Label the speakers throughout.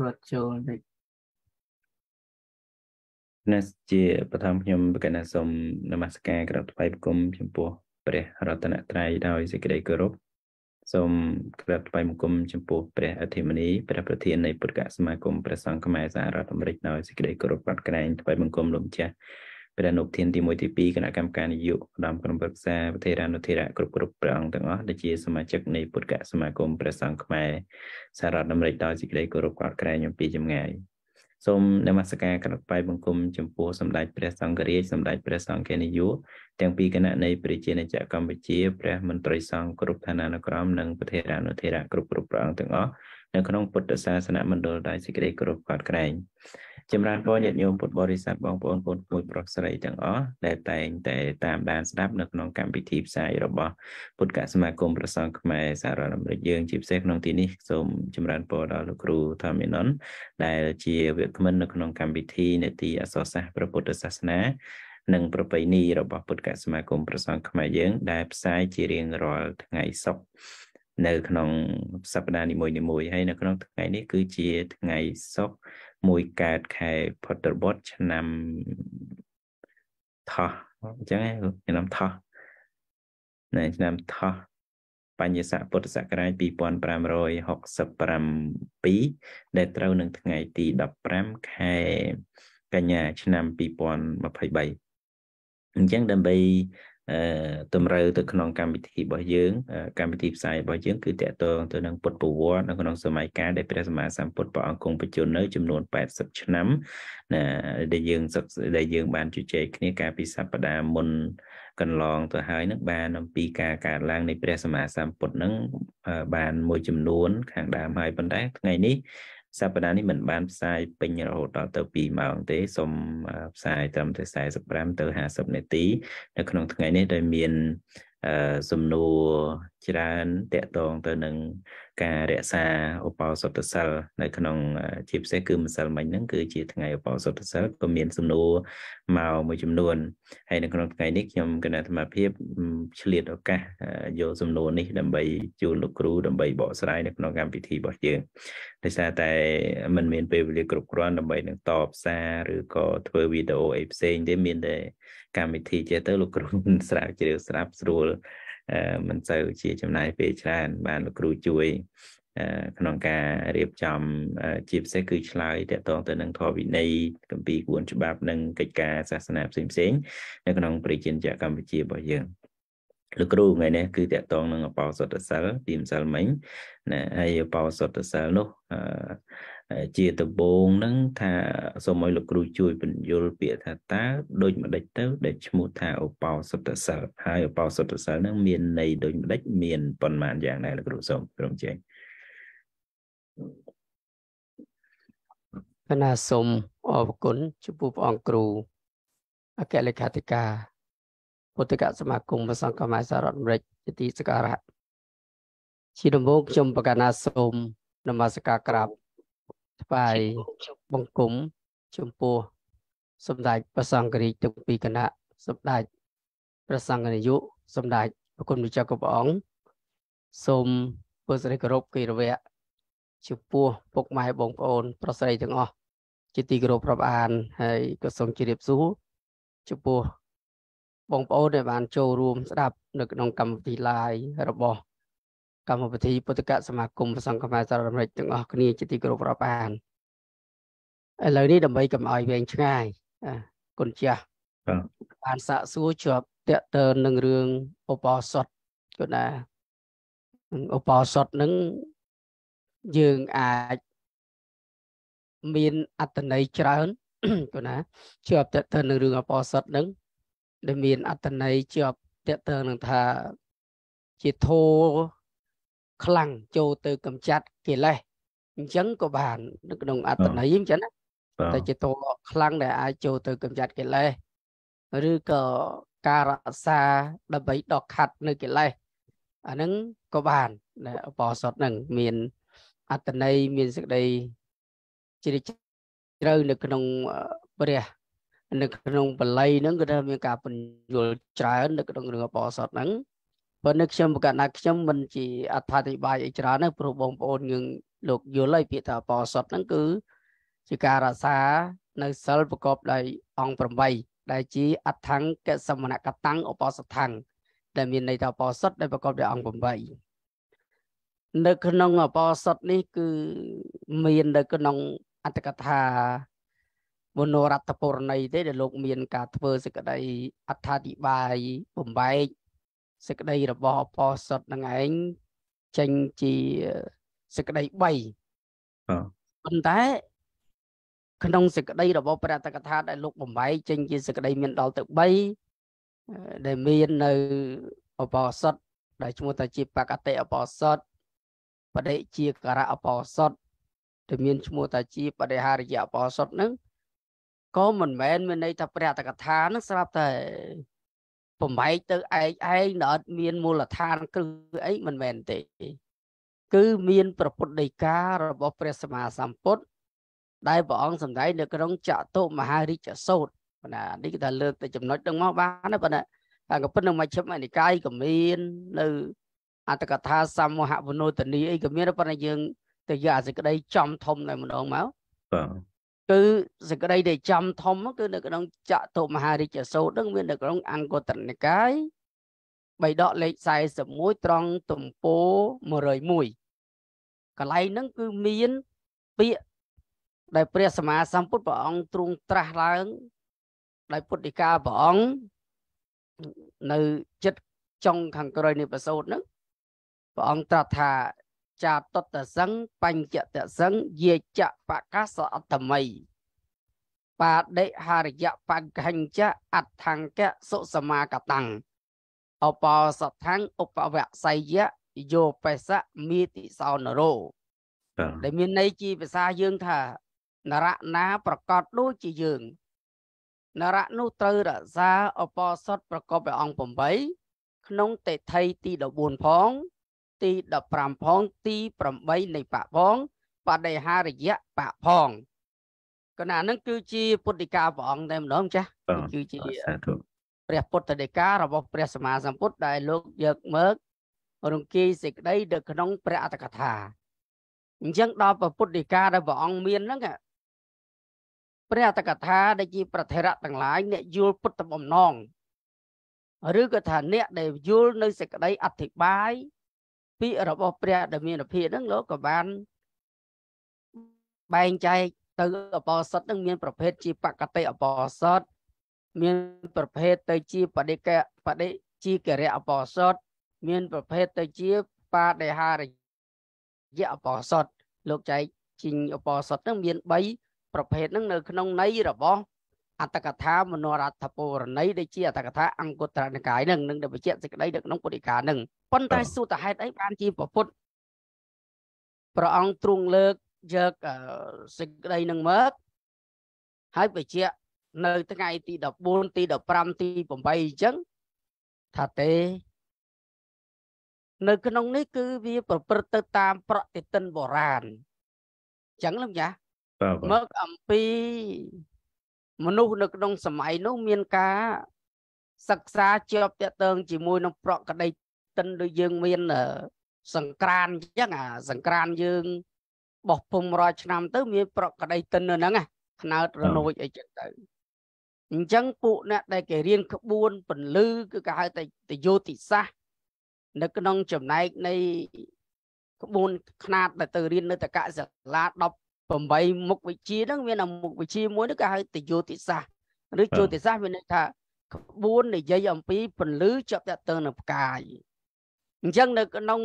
Speaker 1: រត់ចូលតិច
Speaker 2: ណាស់ជាបឋមខ្ញុំបកណាសូមនមស្ការក្រាបថ្វាយបង្គំចំពោះព្រះរតនត្រ័យដោយសេចក្តីគោរពសូមក្រាបថ្វាយបង្គំចំពោះព្រះអធិមនីព្រះប្រធាននៃពុទ្ធកសមាគមព្រះសង្ឃខ្មែរសហរដ្ឋអាមេរិកដោយសេចក្តីគោរពបាត់ក្រែងថ្វាយបង្គំលោកម្ចាស់ព្រះអនុធានទី1ទី2គណៈកម្មការនយោបាយឧត្តមក្រុមប្រឹក្សាប្រធារានុធិរៈគ្រប់គ្រប់ព្រះអង្គទាំងអស់ដែលជាសមាជិកនៃពុទ្ធកសមាគមព្រះសង្ឃខ្មែរសហរដ្ឋអាមេរិកដោយសេចក្តីគោរពកោតក្រែងអំពីចម្ងាយសូមនមស្ការកណ្ដបាយបង្គំចំពោះសម្ដេចព្រះសង្ឃរាជសម្ដេចព្រះសង្ឃនាយកទាំងពីរគណៈនៃព្រះជាណាចក្រកម្ពុជាព្រះមន្ត្រីសង្ឃគ្រប់ឋានានុក្រមនិងប្រធារានុធិរៈគ្រប់គ្រប់ព្រះអង្គទាំងអស់នៅក្នុងពុទ្ធសាសនមណ្ឌលដោយសេចក្តីគោរពកោតក្រែងចម្រើនពរញាតិញោមពុទ្ធបរិស័ទបងប្អូនកូនពួយប្រុសស្រីទាំងអស់ដែលតែងតែតាមដានស្ដាប់នៅក្នុងកម្មវិធីផ្សាយរបស់ពុទ្ធកសមាគមប្រសងខ្មែរសាររដ្ឋអាមេរិកយើង ជាពិសេសក្នុងទីនេះសូមចម្រើនពរដល់លោកគ្រូធម្មនន្ទដែលជាវាគ្មិននៅក្នុងកម្មវិធីនេតិអសរសាស្ត្រព្រះពុទ្ធសាសនា និងប្រពៃណីរបស់ពុទ្ធកសមាគមប្រសងខ្មែរយើង ដែលផ្សាយជារៀងរាល់ថ្ងៃសុក្រនៅ ក្នុងសប្តាហ៍នីមួយៗហើយនៅក្នុងថ្ងៃនេះគឺជាថ្ងៃសុក្រ1កើតខែផុតរបត់ឆ្នាំថោះអញ្ចឹងឆ្នាំថោះណែឆ្នាំថោះបញ្ញស័កពុទ្ធសករាជ2567ដែលត្រូវនឹងថ្ងៃទី15ខែ កញ្ញា ឆ្នាំ2023អញ្ចឹងដើម្បីតម្រូវទៅក្នុងកម្មវិធីរបស់យើងកម្មវិធីផ្សាយរបស់យើងគឺតកតងទៅនឹងពុទ្ធប្រវត្តិនៅក្នុងសម័យកាលដែលព្រះសម្មាសម្ពុទ្ធព្រះអង្គគង់បច្ចុប្បន្ននៅចំនួន80ឆ្នាំណាដែលយើងសិក្សាដែលយើងបានជជែកគ្នាកាលពីសប្តាហ៍មុនកន្លងទៅហើយនឹងបានអំពីការកើតឡើងនៃព្រះសម្មាសម្ពុទ្ធនឹងបានមួយចំនួនខាងដើមហើយប៉ុន្តែថ្ងៃនេះសប្តាហ៍នេះមិនបានផ្សាយពេញរហូតដល់ទៅ2ម៉ោងទេសូមផ្សាយត្រឹមតែ45ទៅ50នាទី នៅ ក្នុងថ្ងៃនេះដែលមានសំណួរច្រើនតកតងទៅនឹងការរក្សាឧបោសថសិលនៅក្នុងជាពិសេសគឺម្សិលមិញហ្នឹងគឺជាថ្ងៃឧបោសថសិលក៏មានសំណួរមកមួយចំនួនហើយនៅក្នុងថ្ងៃនេះខ្ញុំគណៈធម្មភាពឆ្លៀតឱកាសយកសំណួរនេះដើម្បីជួលលោកគ្រូដើម្បីបកស្រាយនៅក្នុងកម្មវិធីរបស់យើងដោយសារតែมันមានពេលវេលាគ្រប់គ្រាន់ដើម្បីនឹងតបសារឬក៏ធ្វើវីដេអូអីផ្សេងទេមានតែកម្មវិធីចេះទៅលោកគ្រូស្រាវជ្រាវស្រាប់ស្រួលមិនសូវជាចំណាយពេលច្រើន បានលោកគ្រូជួយក្នុងការរៀបចំ ជាពិសេសគឺឆ្លើយតកតងទៅនឹងធម៌វិន័យកម្ពីគួនច្បាប់និងកិច្ចការសាសនាផ្សេងផ្សេង នៅក្នុងប្រជាជាតិកម្ពុជារបស់យើងលោកគ្រូថ្ងៃនេះគឺតកតងនឹងអបោសុតសិលពីម្សិលមិញណាហើយអបោសុតសិលនោះអឺជាដំបងហ្នឹងថាសូមឲ្យលោកគ្រូជួយបញ្យល់ពាក្យថាតើដូចម្ដេចទៅដែលឈ្មោះថាឧបោសថសិលហើយឧបោសថសិលហ្នឹងមានន័យដូចម្ដេចមានប៉ុន្មានយ៉ាងដែរលោកគ្រូសូមព្រមជែក
Speaker 3: គណៈសូមអរគុណចំពោះព្រះអង្គគ្រូអគ្គលេខាធិការពុទ្ធកសមាគមព្រះសង្ឃខ្មែរសហរដ្ឋអាមេរិកជាទីសក្ការៈជាដំបូងខ្ញុំប្រកាសសូមនមស្ការក្រាបថ្វាយបង្គំចំពោះសម្ដេចព្រះសង្ឃរាជទាំងពីរគណៈសម្ដេចព្រះសង្ឃនាយកសម្ដេចព្រះគុណម្ចាស់គ្រប់អង្គសូមធ្វើសេចក្ដីគោរពគិរវៈចំពោះពុកម៉ែបងប្អូនប្រុសស្រីទាំងអស់ជាទីគោរពរាប់អានហើយក៏សូមជម្រាបសួរចំពោះ បងប្អូនដែលបានចូលរួមស្ដាប់នៅក្នុងកម្មវិធី live របស់កម្មវិធីពុទ្ធកសមាគមប្រសង្គខ្មែរសារអាមេរិកទាំងអស់គ្នាជាទីគោរពរាប់អានឥឡូវនេះដើម្បីកុំឲ្យវែងឆ្ងាយគុណចាស់បានសាកសួរជាប់តកតើនឹងរឿងឧបោសថគាត់ណាឧបោសថនឹងយើងអាចមានអត្តន័យច្រើនគាត់ណាជាប់តកតើនឹងរឿងឧបោសថនឹងដែលមានអត្តន័យជាប់តកតើនឹងថាជាធោខ្លាំងចូលទៅកម្ចាត់កិលេសអញ្ចឹងក៏បាននៅក្នុងអត្តន័យអញ្ចឹងណាតែជាតោខ្លាំងដែលអាចចូលទៅកម្ចាត់កិលេសឬក៏ការរក្សាដើម្បីដកខាត់នៅកិលេសអាហ្នឹងក៏បានដែលឧបោសថហ្នឹងមានអត្តន័យមានសេចក្តីជ្រាលជ្រៅនៅក្នុងព្រះ នៅ ក្នុងបល័យហ្នឹងគឺថាមានការពន្យល់ច្រើននៅក្នុងរឿងអបោសថហ្នឹងប៉ុន្តែខ្ញុំប្រកាសថាខ្ញុំមិនជាអត្ថាធិប្បាយអីច្រើនទេព្រោះបងប្អូនយើងលោកយល់ហើយពាក្យថាបោសុតហ្នឹងគឺជាការរក្សានៅសិលប្រកបដោយអង្គ8ដែលជាអដ្ឋង្គកសមណកតੰឧបសដ្ឋង្គដែលមានន័យថាបោសុតដែលប្រកបដោយអង្គ8នៅក្នុងបោសុតនេះគឺមាននៅក្នុងអត្តកថាមនោរដ្ឋពរណីទេដែលលោក មាន ការធ្វើសេចក្តីអត្ថាធិប្បាយបំបែកសេចក្តីរបស់អផសុតនឹងឯងចេញជាសេចក្តី3ប៉ុន្តែ ក្នុងសេចក្តីរបស់ព្រះតកថាដែលលោកបំបែកចេញជាសេចក្តីមានដល់ទៅ3ដែលមាននៅ អបោសុតដែលឈ្មោះថាជាបកតិអបោសុតបដិជាករៈអបោសុតដែលមានឈ្មោះថាជាបដិហារិយអបោសុតនឹងក៏មិនមែនមានន័យថាព្រះតកថានឹងស្រាប់តែបំបែកទៅឯកឯងដែលអត់មានមូលដ្ឋានគ្រឹះអីមិនមែនទេ គឺមាន ប្រពុតដីការបស់ព្រះសម្មាសម្ពុទ្ធដែលព្រះអង្គសម្ដែងនៅក្នុងចតុមហារិច្ចសោតណានេះគេថាលើកទៅចំណុចនឹងមកបានណាប៉ុន្តែតែក៏ប៉ុន្តែមជ្ឈិមនិកាយក៏មាននៅអត្តកថាសមហវនោទនីអីក៏មានប៉ុន្តែយើងទៅយកអាសេចក្តី ចំធំតែម្ដងមកបាទគឺសេចក្តីដែលចំធំ គឺនៅក្នុងចតុមហារិជ្ជសោតនឹងមាននៅក្នុងអង្គតរនិកាយបៃដកលេខ41ត្រង់ទំព័រ101កន្លែងហ្នឹងគឺមានពាក្យដែល ព្រះសម្មាសម្ពុទ្ធព្រះអង្គទ្រង់ត្រាស់ឡើងដោយពុទ្ធិកាព្រះអង្គនៅចិត្តចុងខាងក្រោយនៃប្រសូតហ្នឹងព្រះអង្គត្រាស់ថាចាតតសង្ឃបញ្ចតសង្ឃយាចបកាសអត្តមីបាដិហរយបង្ខញ្ចអដ្ឋង្កសុសមាកតੰអបោសដ្ឋង្ឧបវស័យយោបេសមីតិសោនរោដែលមានន័យជាភាសាយើងថានរៈណាប្រកបដូចជាយើង នរៈនោះត្រូវរក្សាអបោសតប្រកបដោយអង្គ8ក្នុងតេថៃទី14ផងទី15ផងទី8នៃបៈផងបដិហារយៈបៈផងគណៈនឹងគឺជា ពុទ្ធិកាព្រះអង្គតែម្ដងចាស់គឺជាព្រះពុទ្ធដីការបស់ព្រះសម្មាសម្ពុទ្ធដែលលោកយកមករង្គីសេចក្តីនៅក្នុង ព្រះអត្តកថាអញ្ចឹងដល់ព្រះពុទ្ធដីកាដែលព្រះអង្គមានហ្នឹងព្រះអត្តកថាដែលជាប្រធិរៈទាំងឡាយអ្នកយល់ពុទ្ធបំណងឬក៏ថាអ្នកដែលយល់នៅសេចក្តីអធិប្បាយពាក្យរបស់ព្រះដែលមានអភិហ្នឹងលោកក៏បានបែងចែកទៅអបោសិតនឹងមាន ប្រភេទជាបកតិអបោសិតមានប្រភេទទៅជាបដិកៈបដិជាកៈអបោសិតមាន ប្រភេទទៅជាបាដិហារយៈអបោសិតលោកចែកជីងអបោសិតនឹង មាន3ប្រភេទនឹងនៅក្នុងន័យរបស់អត្តកថាមនោរដ្ឋពរណីដែលជាអត្តកថាអង្គុត្តរនិកាយនឹងនឹងដែលបញ្ជាក់សេចក្តីនៅក្នុងពុទ្ធិកានឹងប៉ុន្តែសួរតហេតុអីបានជាពុទ្ធព្រះអង្គទ្រង់លើកយកសេចក្តីនឹងមកហើយបញ្ជាក់នៅថ្ងៃទី14ទី15ទី8អញ្ចឹងថាទេនៅ ក្នុងនេះគឺវា ប្រព្រឹត្តទៅតាម ប្រតិទិនបុរាណអញ្ចឹងលោកយ៉ាបាទមកអំពីមនុស្សនៅក្នុងសម័យនោះមានការសិក្សាជាប់តាក់ទងជាមួយនឹងប្រកដីទិនដូចយើងមានសង្ក្រានអញ្ចឹងអាសង្ក្រានយើងបោះពុំរាល់ឆ្នាំទៅមានប្រកដីទិននៅហ្នឹងខ្នើតរនោចអីចឹងទៅអញ្ចឹងពួកអ្នកដែលគេរៀនក្បួនពន្លឺគឺគេហៅតែតយោតិសាសនៅក្នុងចំណែកនៃក្បួនខ្នាតដែលទៅរៀននៅតកសិលា8មុខវិជ្ជាហ្នឹងមានមុខវិជ្ជាមួយហ្នឹងគេហៅទយោតិសាស្ត្រឬយោតិសាស្ត្រមានន័យថាក្បួននិយាយអំពីពន្លឺជាប់តាក់ទងនឹងផ្កាយអញ្ចឹងនៅក្នុង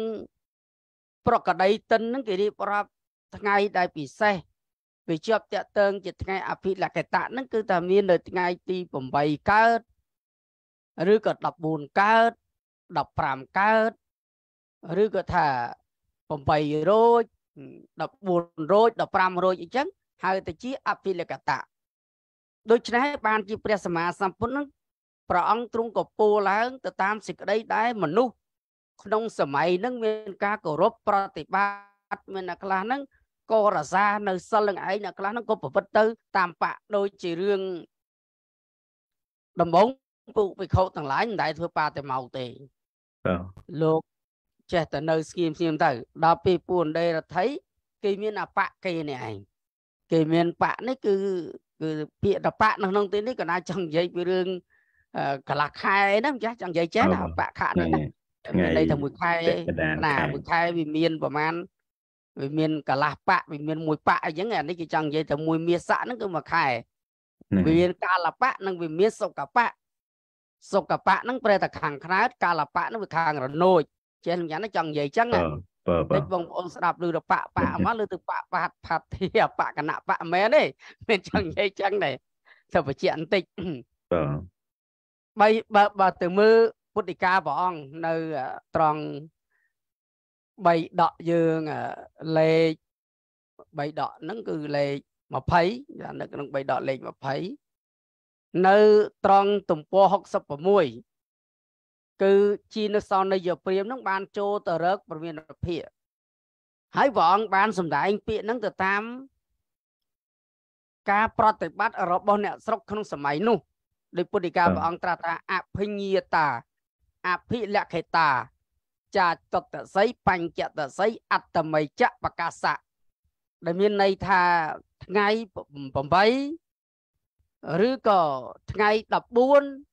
Speaker 3: ប្រកដីតិនហ្នឹងគេរៀបរាប់ថ្ងៃដែលពិសេសវាជាប់តាក់ទងជាថ្ងៃអភិលក្ខតៈហ្នឹងគឺថាមាននៅថ្ងៃទី8កើត ឬក៏14កើត15កើតឬក៏ថា8រោច14រោច15រោចអីចឹងហៅទៅជាអភិលកតៈដូច្នេះបានជាព្រះសម្មាសម្ពុទ្ធនឹងព្រះអង្គទ្រង់ក៏ពោលឡើងទៅតាមសេចក្តីដែលមនុស្សក្នុងសម័យនឹងមានការគោរពប្រតិបត្តិមានអ្នកខ្លះហ្នឹងក៏រសានៅសិលនឹងឯងអ្នកខ្លះហ្នឹងក៏ប្រព្រឹត្តទៅតាមបកដូចជារឿងដំបងពុកវិខោទាំងឡាយមិនដែលធ្វើបាតែមកទេបាទលោកចេះតែនៅស្ងៀមស្ងៀមទៅ ដល់ពេលពួនដេរដ្ឋីគេមានអបៈគេនេះឯងគេមានបៈនេះគឺគឺពាក្យតបៈនៅក្នុងទីនេះក៏ណាចង់និយាយពីរឿងកលាខែហ្នឹងចាស់ចង់និយាយចេះណាបៈខៈនេះមានន័យថាមួយខែណាមួយខែវាមានប្រហែលវាមានកលាបៈវាមានមួយបៈអីចឹងអានេះគេចង់និយាយថាមួយមាសៈហ្នឹងគឺមួយខែវាមានកាលបៈនិងវាមានសុកបៈសុកបៈហ្នឹងប្រែតែខាងខ្នើតកាលបៈហ្នឹងវាខាងរនោចចេះលោកញ៉ាំចង់និយាយចឹងតែបងប្អូនស្ដាប់ឬរបាក់បាក់មកឬទៅបាក់បាត់ផាត់ធាបកណៈបកមែនទេមានចង់និយាយចឹងដែរទៅបញ្ជាក់បន្តិចបាទបើបើទៅមើលពុទ្ធិកាព្រះអង្គនៅ ត្រង់3ដកយើងលេខ3ដកហ្នឹងគឺលេខ20នៅក្នុង3ដកលេខ20នៅ ត្រង់ទំព័រ66គឺជានៅសនយព្រាមនឹងបានចូលទៅរកប្រមានភិកហើយព្រះអង្គបានសម្ដែងពាក្យនឹងទៅតាម ការប្រតិបត្តិរបស់អ្នកស្រុកក្នុងសម័យនោះដោយពុទ្ធិកាព្រះអង្គត្រាស់ថាអភិញាតាអភិលក្ខេតា ចាចតស័យបញ្ចតស័យអត្តម័យចបកាសៈដែលមានន័យថាថ្ងៃ8ឬក៏ថ្ងៃ14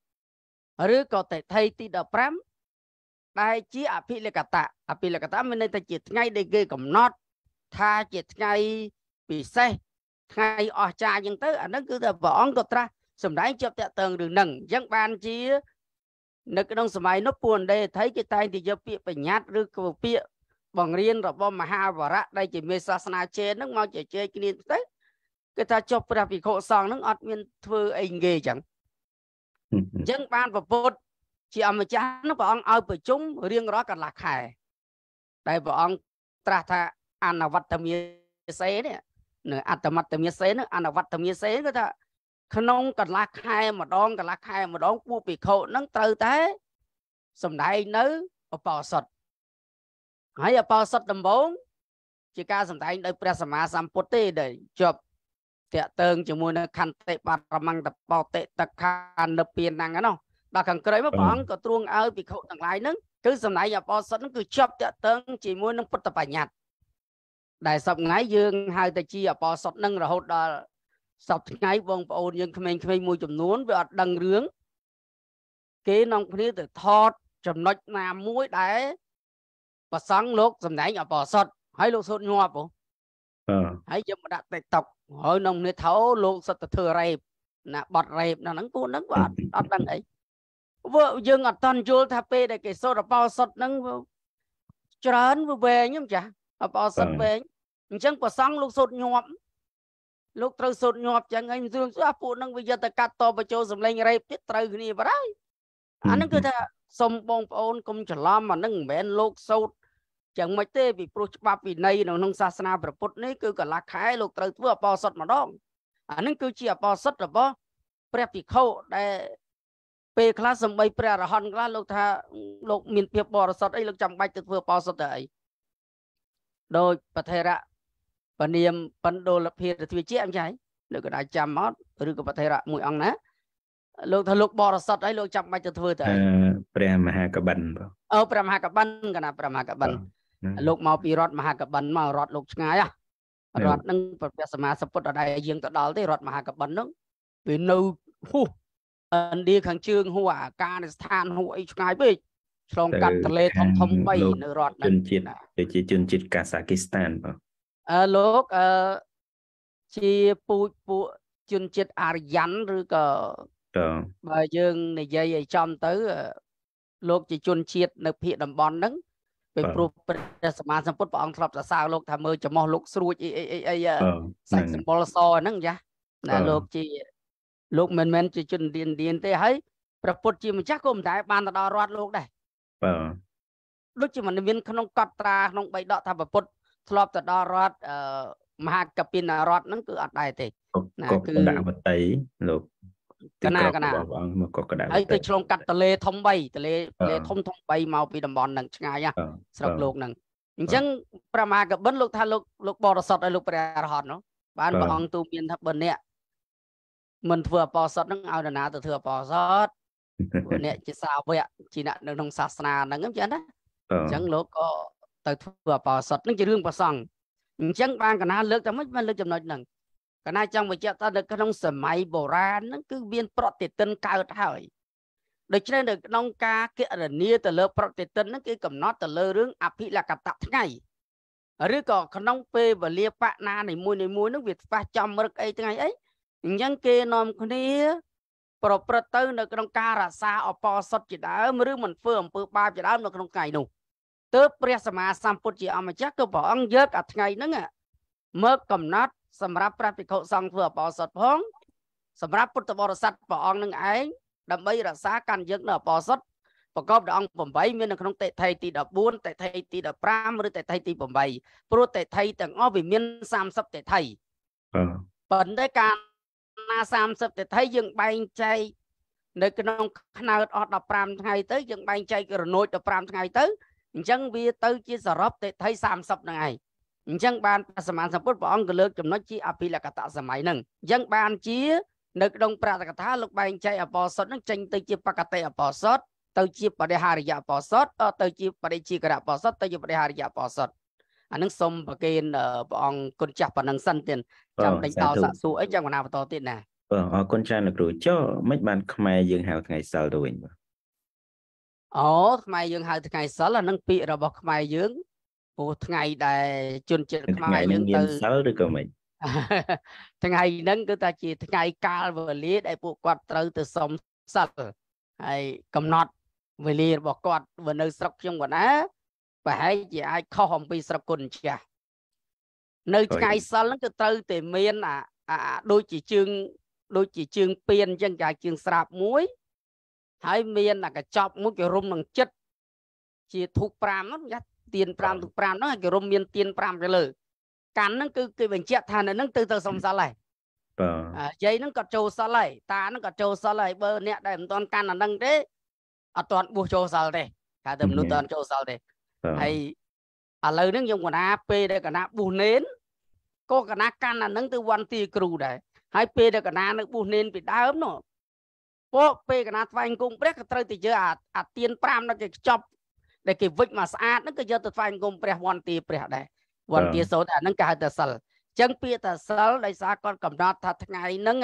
Speaker 3: ឬក៏តិថិទី15ដែលជាអភិលកតៈអភិលកតៈមានន័យថាជាថ្ងៃដែលគេកំណត់ថាជាថ្ងៃពិសេសថ្ងៃអស្ចារ្យអញ្ចឹងទៅអានឹងគឺថាព្រះអង្គក៏ត្រាស់សម្ដែងជាប់តាក់ទងរឿងហ្នឹងអញ្ចឹងបានជា នៅក្នុងសម័យនោះពូអណ្ដេថៃគេតែងតែយកពាក្យបញ្ញត្តិឬក៏ពាក្យបង្រៀនរបស់មហាវរៈដែលជាមេសាសនាជេនហ្នឹងមកជជែកគ្នាទៅគេថាចុះព្រះភិក្ខុសង្ឃហ្នឹងអត់មានធ្វើអីគេអញ្ចឹងអញ្ចឹងបានប្រពុតជាអម្ចាស់នោះព្រះអង្គឲ្យប្រជុំរៀងរាល់កន្លះខែដែលព្រះអង្គត្រាស់ថាអនវត្តមាសេនេះនៅ អត្តមត្តមាសេនោះអនវត្តមាសេគឺថា ក្នុងកន្លះខែម្ដងកន្លះខែម្ដងពួកភិក្ខុនឹងត្រូវតែសំដែងនៅអបោសុតហើយអបោសុតដំបូងជាការសំដែងដោយព្រះសម្មាសម្ពុទ្ធទេដែលជាប់តាក់ទងជាមួយនៅខន្តិបរមន្តបតិតខានិព្វានហ្នឹងណាដល់ខាងក្រោយមកព្រះអង្គក៏ទ្រង់ឲ្យភិក្ខុទាំងឡាយហ្នឹងគឺសំដែងអបោសិទ្ធហ្នឹងគឺជាប់តាក់ទងជាមួយនឹងពុទ្ធបញ្ញត្តិដែលសពថ្ងៃយើងហៅតែជាអបោសិទ្ធហ្នឹងរហូតដល់សពថ្ងៃបងប្អូនយើងក្មេងៗមួយចំនួនវាអត់ដឹងរឿងគេនាំគ្នាទៅថតចំណុចណាមួយដែល ប្រសង់លោកសំដែងអបោសុតហើយលោកសូត្រញាប់ហ៎ហើយយើងមកដាក់ TikTok ហើយនំគ្នាថាអូលោកសិតទៅធ្វើរ៉េបណាបត់រ៉េបនោះហ្នឹងពួកហ្នឹងក៏អត់អត់ដឹងអីវើយើងអត់តន់យល់ថាពេលដែលគេសូត្របោសុតហ្នឹងច្រើនវាវែងហ្នឹងចាស់បោសុតវែងអញ្ចឹងប្រសង់លោកសូត្រញាប់លោកត្រូវសូត្រញាប់ចឹងហើយមិនស្រួលស្អាពួកហ្នឹងវាយកទៅកាត់តបញ្ចូលសម្លេងរ៉េបទៀតត្រូវគ្នាបាត់ហើយអាហ្នឹងគឺថាសុំបងប្អូនកុំច្រឡំអាហ្នឹងមិនមែនលោកសូត្រយ៉ាងម៉េចទេពីព្រោះច្បាប់វិន័យនៅក្នុងសាសនាព្រះពុទ្ធនេះគឺកលាខែលោកត្រូវធ្វើអបោសុតម្ដង អានឹងគឺជាអបោសុតរបស់ព្រះភិក្ខុដែល ពេលខ្លះសំបីព្រះអរហន្តខ្លះលោកថា លោក មានភាពបរិសុទ្ធអីលោកចាំបាច់ទៅធ្វើបោសុទ្ធទៅអីដោយបថេរៈពនាមបណ្ដូលភិរទ្វាជាអញ្ចឹងលោកក៏ដែរចាំមកឬក៏បថេរៈមួយអង្គណាលោកថាលោកបរិសុទ្ធអីលោកចាំបាច់ទៅធ្វើទៅ
Speaker 2: ព្រះមហាកបិនបង
Speaker 3: អូព្រះមហាកបិនកណាព្រះមហាកបិនលោកមកពីរដ្ឋមហាកបិនមករត់លោកឆ្ងាយរដ្ឋនឹងព្រះសម្មាសម្ពុទ្ធអត់ដែលយាងទៅដល់ទេរដ្ឋមហាកបិននឹងវានៅហូឥណ្ឌាខាងជើងហួរអាកានិស្ថាន ហួរអីឆ្ងាយពេកឆ្លងកាត់ទន្លេធំធំ3នៅរដ្ឋជន
Speaker 2: ជាតិជាជនជាតិកាសាគីស្ថានបង
Speaker 3: អឺលោកអឺជាពូជពួកជនជាតិអារ្យ័នឬក៏បើយើងនិយាយឲ្យចំទៅលោកជាជនជាតិនៅភៀកតំបន់ហ្នឹងពីព្រោះព្រះសម្មាសម្ពុទ្ធព្រះអង្គធ្លាប់សរសើរលោកថាមើលចំោះលោកស្រួចអីអីអីអីសាច់សម្បុរសហ្នឹងចាស់ណាលោកជា លោកមិនមែនជាជនរៀនរៀនទេហើយព្រះពុទ្ធជាម្ចាស់ក៏មិនដែរបានទៅដល់រដ្ឋលោកដែរបាទដូចជាមិនមានក្នុងកត់ត្រាក្នុងបៃដកថាព្រះពុទ្ធធ្លាប់ទៅដល់រដ្ឋអឺមហាកពិនរដ្ឋហ្នឹងគឺអត់ដែរទេណាគឺដាក់
Speaker 2: វតីលោក
Speaker 3: កណាកណាព្រះអ
Speaker 2: ង្គមកកក់កដៅហើយទៅឆ្ល
Speaker 3: ងកាត់ទលេធំបីទលេទលេធំធំបីមកពីតំបន់នឹងឆ្ងាយស្រុកលោកនឹងអញ្ចឹងប្រមាកបិនលោកថាលោកលោកបរិសុទ្ធឲ្យលោកព្រះអរហន្តនោះបានព្រះអង្គទូមានថាបើអ្នកមិនធ្វើអបោសុតនឹងឲ្យនរណាទៅធ្វើអបោសុតអ្នកជាសាវកជាអ្នកនៅក្នុងសាសនាហ្នឹងអញ្ចឹងណាអញ្ចឹងលោកក៏ទៅធ្វើអបោសុតនឹងជារឿងប្រសង់អញ្ចឹងបានកណាលើកតែមិនបានលើកចំណុចហ្នឹងកណាចង់បញ្ជាក់ថានៅក្នុងសម័យបុរាណហ្នឹងគឺមាន ប្រតិទិនកើតហើយដូច្នេះនៅក្នុងការគណនាទៅលើប្រតិទិនហ្នឹងគឺកំណត់ទៅលើរឿងអភិលកតៈថ្ងៃឬក៏ក្នុង ពេលវេលាបណានីមួយនីមួយហ្នឹងវាស្វះចំរឹកអីថ្ងៃអីអញ្ចឹងគេនាំគ្នា ប្រព្រឹត្តទៅនៅក្នុងការរសាអបអសុតជាដើមឬមិនធ្វើអំពើបាបជាដើមនៅក្នុងថ្ងៃនោះទើបព្រះសម្មាសម្ពុទ្ធជាអម្ចាស់គឺព្រះអង្គយកអាថ្ងៃហ្នឹងមកកំណត់សម្រាប់ព្រះភិក្ខុសង្ឃធ្វើអបអរសតផង សម្រាប់ពុទ្ធបរិស័ទព្រះអង្គនឹងឯងដើម្បីរក្សាកាន់យើងនៅអបអរសតប្រកបដោយអង្គ8មាននៅក្នុងតិថិទី14តិថិទី15ឬតិថិទី8ព្រោះតិថិទាំងអស់វាមាន30តិថិប៉ុន្តែការណា30តិថិយើងបែងចែកនៅក្នុងខ្នើតអស់15ថ្ងៃទៅយើងបែងចែករនោច15ថ្ងៃទៅអញ្ចឹងវា ទៅ ជាសរុបតិថិ30ហ្នឹងឯងអញ្ចឹងបានព្រះសម្មាសម្ពុទ្ធព្រះអង្គក៏លើកចំណុចជាអភិលកតសម័យហ្នឹងអញ្ចឹងបានជានៅក្នុងប្រតិកថាលោកបែងចែកអបោសុតហ្នឹងចេញទៅជាបកតិអបោសុតទៅជាបរិហារយៈអបោសុតទៅជាបរិជាករៈអបោសុតទៅជាបរិហារយៈអបោសុតអានឹងសូមប្រគេនព្រះអង្គគុណចាស់ប៉ុណ្ណឹងសិនទៀតចាំដេញដោសាក់សួរអីចាំកណាបន្តទៀតណា
Speaker 2: បាទអរគុណច្រើនលោកគ្រូចុះមិនបានខ្មែរយើងហៅថ្ងៃសិលទៅវិញបាទ
Speaker 3: អូខ្មែរយើងហៅថ្ងៃសិលអានឹងពាក្យរបស់ខ្មែរយើងព្រោះថ្ងៃដែលជនជាតិខ្មែរយើងទៅសិលឬក៏មិនថ្ងៃហ្នឹងគឺថាជាថ្ងៃ កាលវេលាដែលពួកគាត់ត្រូវទៅសុំសិលហើយកំណត់វេលារបស់គាត់វានៅស្រុកខ្ញុំគាត់ណាប្រហែលជាអាចខុសអំពីស្រុកគុណចាស់នៅថ្ងៃសិលហ្នឹងគឺត្រូវតែមានអាដូចជាជើងដូចជាជើងពៀនអញ្ចឹងគេជើងស្រាប់មួយហើយមានអាកញ្ចប់ មួយគេរុំនឹងចិត្តជាធូប5ហ្នឹងយ៉ាទៀន5ទឹក5ហ្នឹងគេរុំមានទៀន5ទៅលើកាន់ហ្នឹងគឺគេបញ្ជាក់ថានៅហ្នឹងទៅទៅសុំសិលហើយបាទយាយហ្នឹងក៏ចូលសិលហើយតាហ្នឹងក៏ចូលសិលហើយបើអ្នកដែលមិនទាន់កាន់អាហ្នឹងទេអត់ទាន់បួសចូលសិលទេថាតែមនុស្សទាន់ចូលសិលទេហើយឥឡូវហ្នឹងខ្ញុំកណា ពេលដែលកណាប៊ូសនេនក៏កណាកាន់អានឹងទៅវន្តីគ្រូដែរហើយពេលដែលកណានៅប៊ូសនេនពីដើមនោះពួកពេលកណាស្វែងគុំព្រះក៏ត្រូវទៅយកអាទៀន5ដល់គេខ្ចប់ដែលគេវិចមកស្អាតហ្នឹងក៏យកទៅថ្វាយគុំព្រះវន្តាព្រះដែរវន្តាសូត្រអាហ្នឹងគេហៅថាសិលអញ្ចឹងពាក្យថាសិលដោយសារគាត់កំណត់ថាថ្ងៃហ្នឹង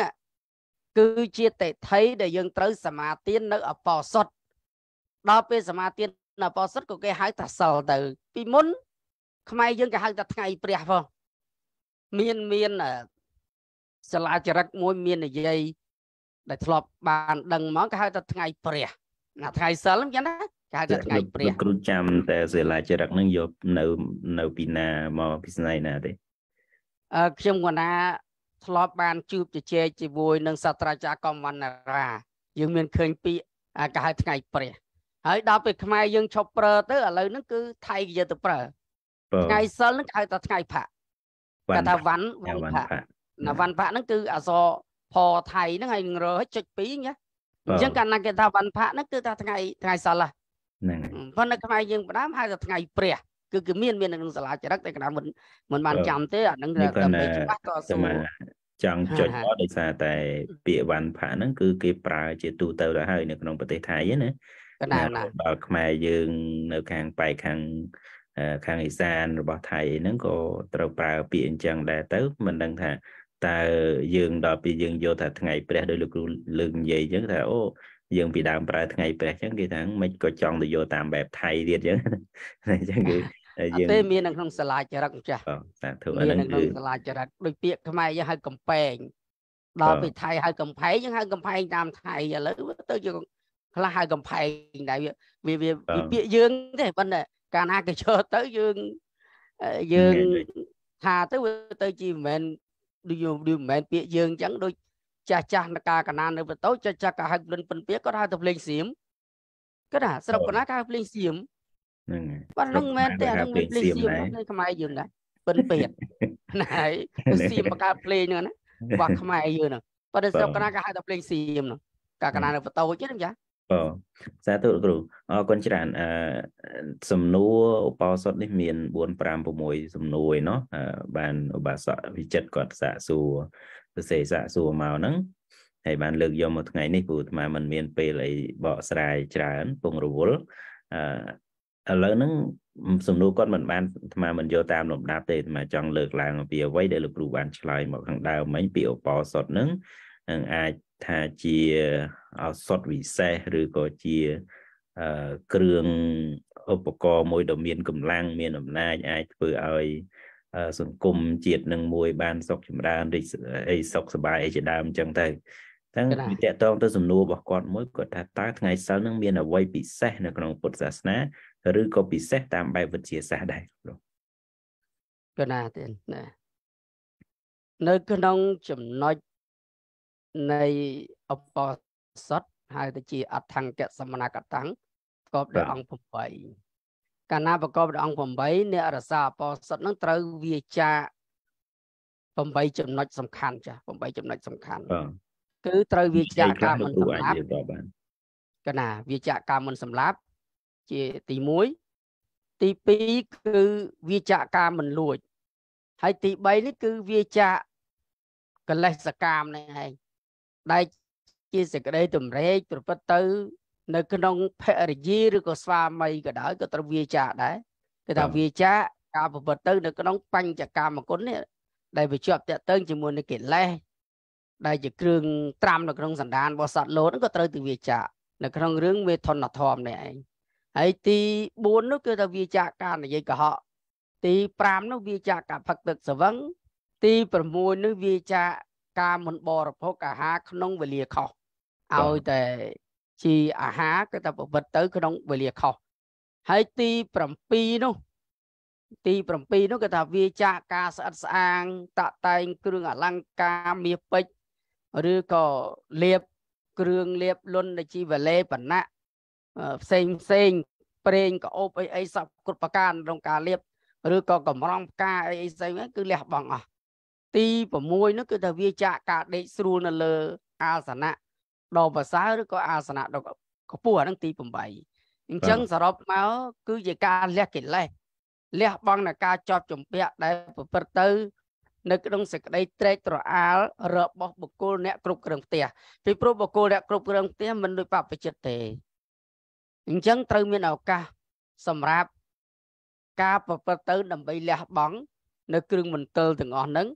Speaker 3: គឺជាតិថិដែលយើងត្រូវសមាទាននៅអបោសុតដល់ពេលសមាទាននៅអបោសុតក៏គេហៅថាសិលទៅពីមុន ខ្មែរយើងគេហៅថាថ្ងៃព្រះផងមានមានសាលាចរិតមួយ មាននិយាយដែលធ្លាប់បានដឹងមកគេហៅថាថ្ងៃព្រះ ណាថ្ងៃសិលអញ្ចឹងណាគេហៅថាថ្ងៃព្រះគ្រូ
Speaker 2: ចាំតែសិលាចារឹកនឹងយកនៅនៅពីណាមកពីស្នៃណាទេ
Speaker 3: អឺខ្ញុំគាត់ថាធ្លាប់បានជួបជជែកជាមួយនឹងសាស្ត្រាចារ្យកំវណ្ណារា យើងមានឃើញពាក្យគេហៅថ្ងៃព្រះ ហើយដល់ពេលខ្មែរយើងឈប់ប្រើទៅឥឡូវហ្នឹងគឺថៃគេយកទៅប្រើថ្ងៃសិលហ្នឹងគេហៅថាថ្ងៃផាក់គេថាវ៉ាន់វ៉ាន់ផាក់ណាវ៉ាន់ផាក់ហ្នឹងគឺអសរផថៃហ្នឹងហើយនឹងរចុច2ណាអញ្ចឹងកាលណាគេថាវ៉ាន់ផាក់ហ្នឹងគឺថាថ្ងៃថ្ងៃសិលហ្នឹងហ្នឹងប៉ុន្តែខ្មែរយើងផ្ដើមហៅថាថ្ងៃព្រះ គឺគឺមានមាននឹងសាលាចរិតតែកណ្ដាលមិនមិនបានចាំទេអានឹងដើម្បីច្បាស់ក៏សួរ
Speaker 2: ចង់ចុចមកដោយសារតែ ពាក្យវ៉ាន់ផាហ្នឹងគឺគេប្រើជាទូទៅទៅហើយនៅក្នុងប្រទេសថៃណាកណ្ដាលណាដល់ខ្មែរយើង នៅខាងប៉ែកខាងខាងអេសានរបស់ថៃហ្នឹងក៏ត្រូវប្រើពាក្យអញ្ចឹងដែរទៅមិនដឹងថាតើយើងដល់ពេលយើងយកថាថ្ងៃព្រះដោយលោកគ្រូលើកនិយាយអញ្ចឹងថាអូយើងពីដើមប្រើថ្ងៃព្រះអញ្ចឹងគេថាមិនក៏ចង់ទៅយកតាមបែបថៃទៀតអញ្ចឹងអញ្ចឹងគឺយើងទេមានន
Speaker 3: ៅក្នុងសាលាចរិតចាស់
Speaker 2: សាធុអានឹងគឺសាល
Speaker 3: ាចរិតដូចពាក្យខ្មែរយើងហៅកំពែងដល់ពីថៃហៅកំផែងយើងហៅកំផែងតាមថៃឥឡូវទៅយើងខ្លះហៅកំផែងដែរវាវាពាក្យយើងទេប៉ុន្តែកាលណាគេចូលទៅយើងយើងថាទៅវាទៅជាមិនមែនដូចមិនមែនពាក្យយើងអញ្ចឹងដូចចាស់ចាស់នកាកណានៅបតោចាស់ចាស់ក៏ហៅភ្លិនពិនពៀគាត់ហៅទៅភ្លេងសៀមគាត់ថាស្រុកកណាគេហៅភ្លេងសៀមហ្នឹងបាទហ្នឹងមែនទេអាហ្នឹងភ្លេងសៀមនៅខ្មែរយើងដែរពិនពៀណាហើយសៀមបកាភ្លេងហ្នឹងណារបស់ខ្មែរយើងហ្នឹងបាទស្រុកកណាគេហៅទៅភ្លេងសៀមហ្នឹងកាកណានៅបតោចឹងចាបាទ
Speaker 2: សាធុគ្រូអរគុណច្រើនអឺសំណួរឧបោសថនេះមាន4 5 6សំណួរឯណោះបានឧបាសកវិចិត្រគាត់សាកសួរសរសេរសាកសួរមកហ្នឹងហើយបានលើកយកមកថ្ងៃនេះព្រោះអាត្មាមិនមានពេលអីបកស្រាយច្រើន ពងរវល់អឺឥឡូវហ្នឹងសំណួរគាត់មិនបានអាត្មាមិនយកតាមលំដាប់ទេអាត្មាចង់លើកឡើងអំពីអ្វីដែលលោកគ្រូបានឆ្លើយមកខាងដើមមិញពីឧបោសថហ្នឹងនឹងអាចថាជាឱសថវិសេសឬក៏ជាគ្រឿងឧបករណ៍មួយដ៏មានកម្លាំងមានអំណាចអាចធ្វើឲ្យសង្គមជាតិនឹងមួយបានសុខចម្រើនរីកអីសុខសบายអីជាដើមអញ្ចឹងទៅទាំងវាតកតងទៅសំណួររបស់គាត់មួយគាត់ថាតើថ្ងៃសិលនឹងមានអ្វីពិសេសនៅក្នុងពុទ្ធសាសនាឬក៏ពិសេសតាមបែបវិទ្យាសាស្ត្រដែរលោក
Speaker 3: ក៏ណាទៀតណានៅក្នុងចំណុចនៃអបសតហៅទៅជាអដ្ឋង្គសមណកតੰកក៏ដល់អង្គ8កាលណាប្រកបដោយអង្គ8អ្នករសាអពោសិតនឹងត្រូវវាចា8ចំណុចសំខាន់ចា8ចំណុចសំខាន់គឺត្រូវវាចាការមិនសម្លាប់កណាវាចាការមិនសម្លាប់ ជាទី1ទី2គឺវាចាការមិនលួចហើយទី3នេះគឺវាចាកលេសកម្មនេះឯងដែលជាសេចក្តីតម្រេកប្រព្រឹត្តទៅនៅក្នុងភរិយាឬក៏ស្វាមីក៏ដោយក៏ត្រូវវាចាដែរគេថាវាចាការប្រព្រឹត្តទៅ នៅក្នុង បញ្ចកម្មគុណនេះដែលវាជាប់តាក់ទងជាមួយនឹងកិលេសដែលជាគ្រឿងត្រាំនៅក្នុងសន្តានរបស់សត្វលោកហ្នឹងក៏ត្រូវទៅវាចានៅក្នុងរឿងវេទនធម៌នេះឯងហើយទី4នោះគឺថាវាចាការនិយាយកុហកទី5នោះវាចាការផឹកទឹកស្វឹងទី6នោះវាចាការមិនបរិភោគអាហារក្នុងវេលាខុសឲ្យតែជាអាហារគឺថាប្រព្រឹត្តទៅ ក្នុងវេលាខុសហើយទី7នោះ ទី7នោះគឺថាវាចាកការស្អិតស្អាងតតែងគ្រឿងអលង្ការមាសពេជ្រឬក៏លៀបគ្រឿងលៀបលុននៃជីវលេបណៈផ្សេងផ្សេងប្រេងក្អូបអីអីសពគ្រប់ប្រការក្នុងការលៀបឬក៏កម្រងផ្កាអីអីផ្សេងគឺលះបង់អស់ទី6នោះគឺថាវាចាកការដេកស្រួលនៅលើអាសនៈដ៏ប្រសើរឬក៏អាសនៈដ៏ខ្ពស់ហ្នឹងទី8អញ្ចឹងសរុបមកគឺជាការលះកិលេសលះបង់នៃការជាប់ជំពាក់ដែលប្រព្រឹត្តទៅ នៅក្នុងសេចក្តីត្រេកត្រអាលរបស់បុគ្គលអ្នកគ្រប់គ្រងផ្ទះពីព្រោះបុគ្គលអ្នកគ្រប់គ្រងផ្ទះមិនដូចបព្វជិតទេអញ្ចឹងត្រូវមានឱកាសសម្រាប់ការប្រព្រឹត្តទៅដើម្បីលះបង់នៅ គ្រឿងមន្ទិលទាំងអស់ហ្នឹង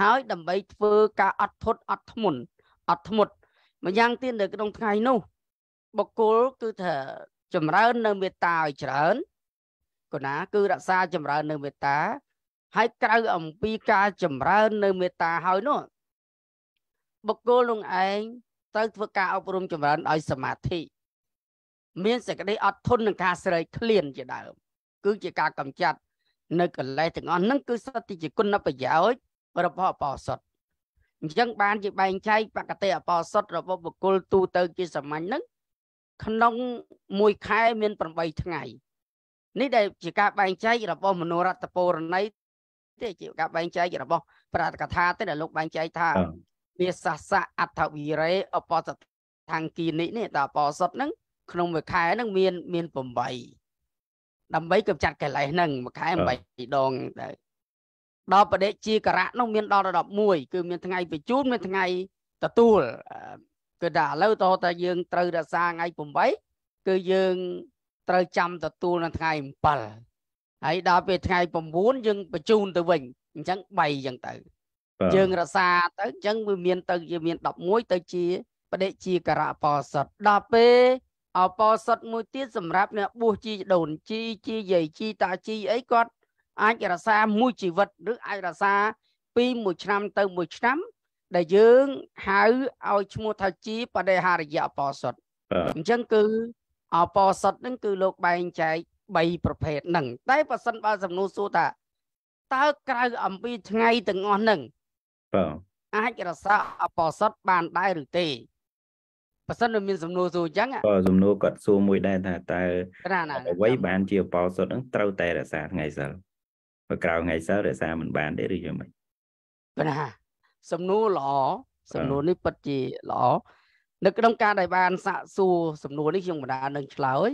Speaker 3: ហើយដើម្បីធ្វើការអត់ធត់អត់ធ្មន់អត់ធ្មត់ម្យ៉ាងទៀតនៅក្នុងថ្ងៃនោះបុគ្គលគឺថាចម្រើននៅមេត្តាឲ្យច្រើនកណាគឺរក្សាចម្រើននៅមេត្តាហើយក្រៅអំពីការចម្រើននៅមេត្តាហើយនោះបុគ្គលនោះឯងត្រូវធ្វើការអប់រំចម្រើនឲ្យសមាធិមានសេចក្តីអត់ធន់នឹងការស្រេកឃ្លានជាដើមគឺជាការកម្ចាត់នៅកលេសទាំងអស់ហ្នឹងគឺសត្វទីជាគុណប្រយោជន៍របស់អបោសុទ្ធអញ្ចឹងបានជាបែងចែកបកតិអបោសុតរបស់បុគ្គលទូទៅជាសាមញ្ញហ្នឹងក្នុងមួយខែមាន8ថ្ងៃនេះដែលជាការបែងចែករបស់មនោរដ្ឋពរណីទេជាការបែងចែករបស់ប្រតិកថាទេដែលលោកបែងចែកថាវាសាសៈអត្ថវិរេអបោសថង្គីនិនេះតាអបោសុតហ្នឹងក្នុងមួយខែហ្នឹងមាន មាន8ដើម្បីកម្ចាត់កិលេសហ្នឹងមួយខែ8ដងទៅដល់បដិជាករៈនោះមានដល់11គឺមានថ្ងៃបញ្ជូនមានថ្ងៃទទួលគឺថាឥឡូវតោះតែយើងត្រូវរក្សាថ្ងៃ8គឺយើងត្រូវចាំទទួលនៅថ្ងៃ7ហើយដល់ពេលថ្ងៃ9យើងបញ្ជូនទៅវិញអញ្ចឹង3អញ្ចឹងទៅយើងរក្សាទៅអញ្ចឹងវាមានទៅជាមាន11ទៅជាបដិជាករៈបោសិតដល់ពេលអបោសិតមួយទៀតសម្រាប់អ្នកបួសជីដូនជីជីយាយជីតាជីអីគាត់អាចរក្សាមួយជីវិតឬអាចរក្សាពីមួយឆ្នាំ ទៅមួយឆ្នាំ ដែលយើងហៅឲ្យឈ្មោះថាជាបដិហារយៈអបោសុតអញ្ចឹងគឺ អបោសុតហ្នឹងគឺលោកបែងចែក3ប្រភេទហ្នឹងតែប៉ះសិនបើសំណួរសួរថាតើក្រៅអំពីថ្ងៃទាំងអស់ហ្នឹងបាទអាចរសាអបោសុតបានដែរឬទេប៉ះសិនមានសំណួរសួរអញ្ចឹង
Speaker 2: បាទសំណួរគាត់សួរមួយដែរថាតើអ្វីបានជាអបោសុតហ្នឹងត្រូវតែរសាថ្ងៃសិលបើក្រៅថ្ងៃសិលរក្សាមិនបានទេឬយ៉ាងម៉េច
Speaker 3: បញ្ហាសំណួរល្អសំណួរនេះពិតជាល្អនៅក្នុងការដែលបានសាកសួរសំណួរនេះខ្ញុំបណ្ដានឹងឆ្លើយ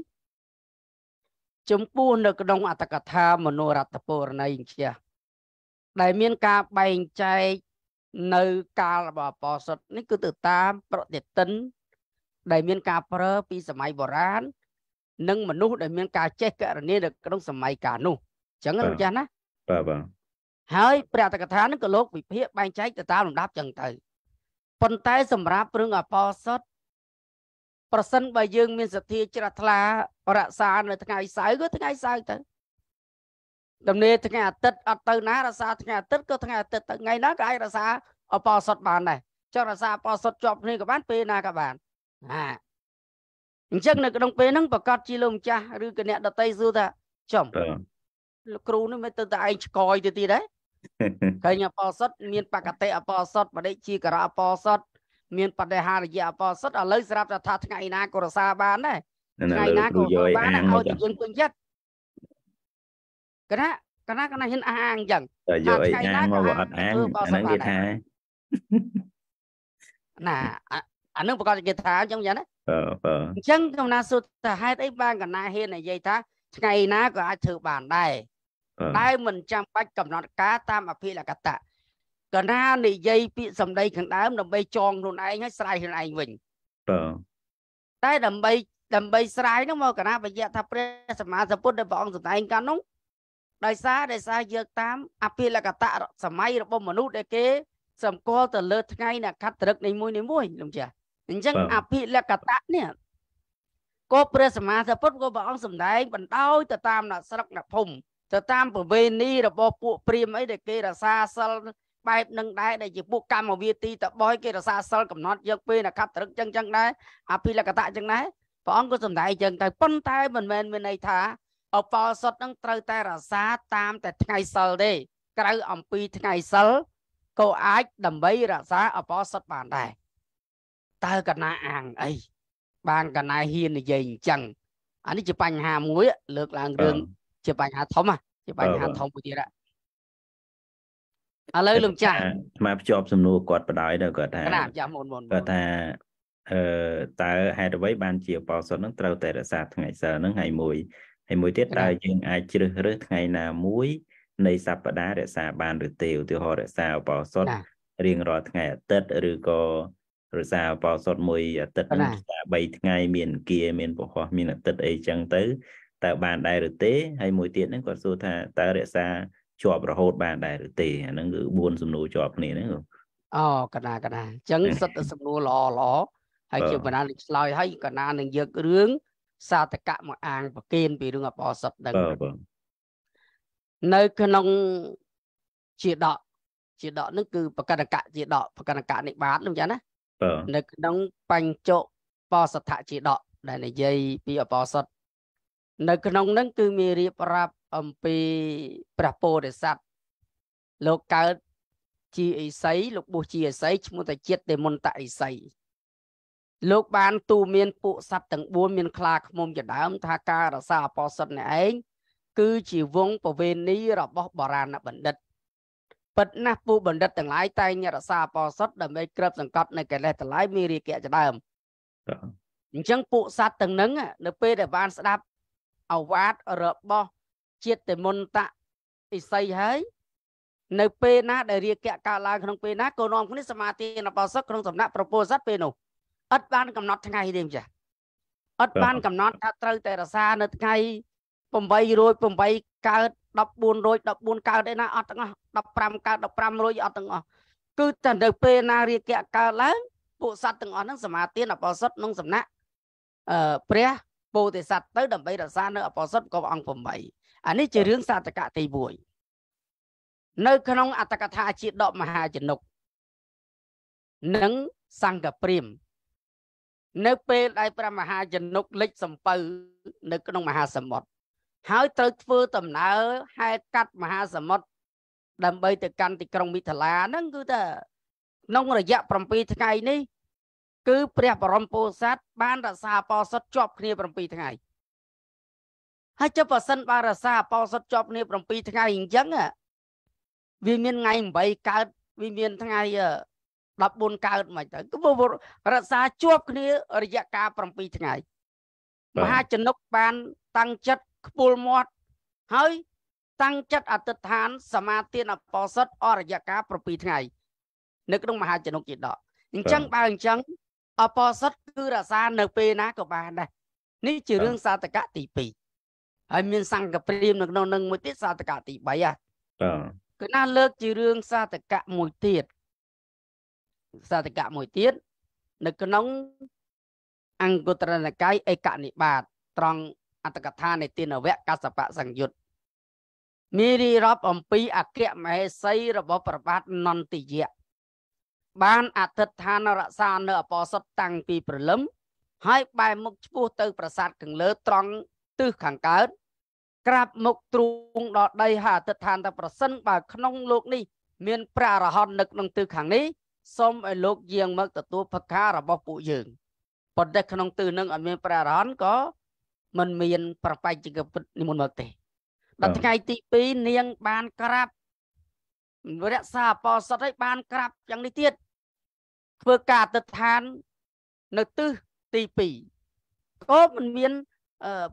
Speaker 3: ចំពោះនៅ ក្នុងអត្តកថាមនោរដ្ឋពរណីជាដែលមានការបែងចែកនៅ កាលរបស់អបសុទ្ធនេះ គឺទៅតាម ប្រតិទិន ដែលមាន ការប្រើពីសម័យបុរាណនិងមនុស្សដែលមានការចេះករណីនៅក្នុង សម័យកាលនោះអញ្ចឹងរយៈណាបាទបាទហើយព្រះតកថានឹងក៏លោកវិភាគបែងចែកទៅតាមលំដាប់ចឹងទៅប៉ុន្តែសម្រាប់រឿងអបោសុតប្រសិនបើយើង មានសទ្ធាជ្រះថ្លារក្សានៅថ្ងៃសៅរ៍ក៏ថ្ងៃសៅរ៍ទៅដំណេថ្ងៃអាទិត្យអត់ទៅណារក្សាថ្ងៃអាទិត្យក៏ថ្ងៃអាទិត្យទៅថ្ងៃណាក៏អាចរក្សាអបោសុតបានដែរចុះរក្សាអបោសុតជាប់គ្នាក៏បាន ពេលណាក៏បានណាអញ្ចឹងនៅក្នុងពេលហ្នឹងប្រកាសជាលោកម្ចាស់ឬគណៈដតីសួរថាចំលោកគ្រូនេះមិនទៅតែឯងឆ្កយទៅទៀតដែរឃើញអបោសិតមានបកតិអបោសិតបដិជាករអបោសិតមានបដិហារយៈអបោសិតឥឡូវស្រាប់តែថាថ្ងៃណាក៏រសាបានដែរថ្ងៃណាក៏បានឲ្យតែយើងពេញចិត្តគណៈគណៈគណៈហ៊ានអះអាងអញ្ចឹងតែយកអីអាងមកអត់អាងអាហ្នឹងគេថាណាអានឹងប្រកាសគេថាអញ្ចឹងយ៉ាងណាអញ្ចឹងកំណាសុទ្ធតែហេតុអីបានកណាហ៊ាននិយាយថាថ្ងៃណាក៏អាចធ្វើបានដែរដែលមិនចាំបាច់កំណត់ការតាម អភិលកតៈកណានិយាយពាក្យសម្ដីខាងដើមដើម្បីចងខ្លួនឯងហើយស្រ័យខ្លួនឯងវិញបាទតែដើម្បីដើម្បីស្រ័យនោះមកកណាបញ្ជាក់ថាព្រះសម្មាសម្ពុទ្ធដែលព្រះអង្គសម្ដែងកាលនោះដោយសារដោយសារយកតាម អភិលកតៈសម័យរបស់មនុស្សដែលគេសម្គាល់ទៅលើថ្ងៃនៃកត្រឹកនីមួយនីមួយលោកចាអញ្ចឹងអភិលកតៈនេះក៏ព្រះ សម្មាសម្ពុទ្ធក៏ព្រះអង្គសម្ដែងបណ្ដោយទៅតាមអ្នកស្រុកអ្នកភូមិទៅតាមប្រវេណីរបស់ពួកព្រាមអីដែលគេរសាសិលបែបនឹងដែរដែលជាពួកកម្មវិធីតបយគេរសាសិលកំណត់យកពេលអកតរឹកចឹងចឹងដែរអភិលកតៈចឹងដែរព្រះអង្គក៏សំដែងចឹងទៅប៉ុន្តែមិនមែនមានន័យថាអបោសុតនឹងត្រូវតែរសាតាមតែថ្ងៃសិលទេក្រៅអំពីថ្ងៃសិលក៏អាចដើម្បីរសាអបោសុតបានដែរតើកណាអាងអីបានកណាហ៊ាននិយាយអញ្ចឹងអានេះជាបញ្ហាមួយ លើកឡើងរឿងជាបញ្ហាធំជាបញ្ហាធំមួយទៀតហ่ะឥឡូវលោកចាស់
Speaker 2: ស្មាភ្ជាប់សំណួរគាត់បដ ாய் ទៅគាត់ថាគាត់ចាស់មុនមុនគាត់ថាអឺតើហេតុអ្វីបានជាបោសុននឹងត្រូវតែរក្សាថ្ងៃសិលនឹងថ្ងៃមួយហើយមួយទៀតតើយើងអាចជ្រើសរើសថ្ងៃណាមួយ នៃសប្តាហ៍រក្សាបានឬទេឧទាហរណ៍រក្សាបោសុនរៀងរាល់ថ្ងៃអាទិត្យឬក៏រសាបោសុតមួយអាទិត្យនឹង3ថ្ងៃមានអង្គារមានពហោះមានអាទិត្យអីចឹងទៅតើបានដែរឬទេហើយមួយទៀតហ្នឹងគាត់សួរថាតើរក្សាជាប់រហូត បានដែរឬទេអាហ្នឹងគឺ4សំណួរជាប់គ្នាហ្នឹងអូ
Speaker 3: កណាកណាអញ្ចឹងសិតសំណួរល្អល្អហើយជាបណ្ណានឹងឆ្លើយហើយកណានឹងយករឿងសាតកៈមកអាងប្រគិនពីរឿងអបអសិទ្ធហ្នឹងនៅក្នុងជាដកជាដកនឹងគឺបកណ្ណកៈជាដកបកណ្ណកៈនិបាតនោះចឹងណានៅក្នុង បញ្ចុបោសដ្ឋជាដកដែលនិយាយពីអបោសតនៅក្នុងនឹងគឺមានរៀបរាប់អំពីព្រះពោធិសត្វលោកកើតជាអេសីលោកបុសជាអេសីឈ្មោះតាជាតិទេមុនតអេសីលោកបានទូមាន ពួកសត្វទាំង4មានខ្លាឃ្មុំជាដើមថាការរសាអបោសិទ្ធអ្នកឯងគឺជាវងប្រវេណីរបស់បរាណបណ្ឌិតពិតណាស់ពួកបណ្ឌិតទាំងឡាយតែងរសាអបោសិទ្ធដើម្បីក្របសង្កត់នៅកិលេសទាំងឡាយមានរាគៈជាដើមអញ្ចឹងពួកសត្វទាំងនឹងនៅពេលដែលបានស្ដាប់អវាទរបស់ជាតិតមុនតអិសីហើយ នៅពេលណាដែលរាគៈកើតឡើងក្នុងពេលណាក៏នាំគ្នាសមាធិអបោសិកក្នុងសំណាក់ប្រពោសិតពេលនោះឥតបានកំណត់ថ្ងៃទេម្ចាស់ឥតបានកំណត់ថាត្រូវតែរសានៅថ្ងៃ8រោច8កើត14រោច14កើតឯណាអត់ទាំងអស់15កើត15រោចអត់ទាំងអស់គឺតែនៅពេលណារាគៈកើតឡើងពួកសត្វទាំងអស់ហ្នឹងសមាធិអបោសិតក្នុងសំណាក់អឺព្រះពោធិសត្វទៅដើម្បីរក្សានៅអបសុទ្ធក៏អង្គ8អានេះជារឿងសាតកៈទី1នៅ ក្នុងអត្តកថាជាដកមហាជនុកនិងសង្កព្រាមនៅពេលដែលព្រះមហាជនុកលិចសំពៅ នៅក្នុងមហាសមុទ្រហើយត្រូវធ្វើដំណើរហែកកាត់មហាសមុទ្រដើម្បីទៅកាន់ទីក្រុងមិថិលាហ្នឹងគឺថាក្នុងរយៈ7ថ្ងៃនេះគឺព្រះបរមពោធិសត្វបានរក្សាបោសុតជាប់គ្នា7ថ្ងៃហើយចុះបើសិនបានរក្សាបោសុតជាប់គ្នា7ថ្ងៃអញ្ចឹងវាមានថ្ងៃ8កើតវាមានថ្ងៃ14កើតមិនទៅគឺរក្សាជាប់គ្នា រយៈកាល7ថ្ងៃមហាចនុកបានតាំងចិត្តខ្ពុលមាត់ហើយ តាំងចិត្តអតិថាន សមាទានអបោសិតអរយៈកាល7ថ្ងៃនៅក្នុងមហាចនុកជាដកអញ្ចឹងបើអញ្ចឹងអបោសិតគឺរសានៅពេលណាក៏បានដែរនេះជារឿងសាតកៈទី2ហើយមានសង្កព្រាមនៅក្នុងនឹងមួយទៀតសាតកៈទី3ហ៎គឺណាលើកជារឿងសាតកៈមួយទៀតសាតកៈមួយទៀតនៅក្នុងអង្គត្រណកាយឯកនិបាតត្រង់អត្តកថា នៃទានវៈកសបៈសង្យុត្តមានរីរាប់អំពីអគ្គមហេសីរបស់ប្របាទនន្ទយៈបានអធិដ្ឋានរក្សានៅអបោសុតតាំងពីព្រលឹមហើយបែរមុខឆ្ពោះទៅ ប្រាសាទខាងលើត្រង់ទិសខាងកើតក្រាបមុខទ្រូងដល់ដីហើយអធិដ្ឋានថាប្រសិនបើក្នុង លោកនេះមានព្រះអរហន្តនៅក្នុងទិសខាងនេះសូមឲ្យលោកយាងមកទទួលផការបស់ពួកយើងប៉ុន្តែក្នុងទិសនឹងអត់មានព្រះអរហន្តក៏មិនមាន ប្របាយជាពិតនិមន្តមកទេដល់ថ្ងៃទី2នាងបានក្រាបរក្សាអបោសុតឲ្យបានក្រាបយ៉ាងនេះទៀតធ្វើការអតិដ្ឋាននៅទិសទី2ក៏មិនមាន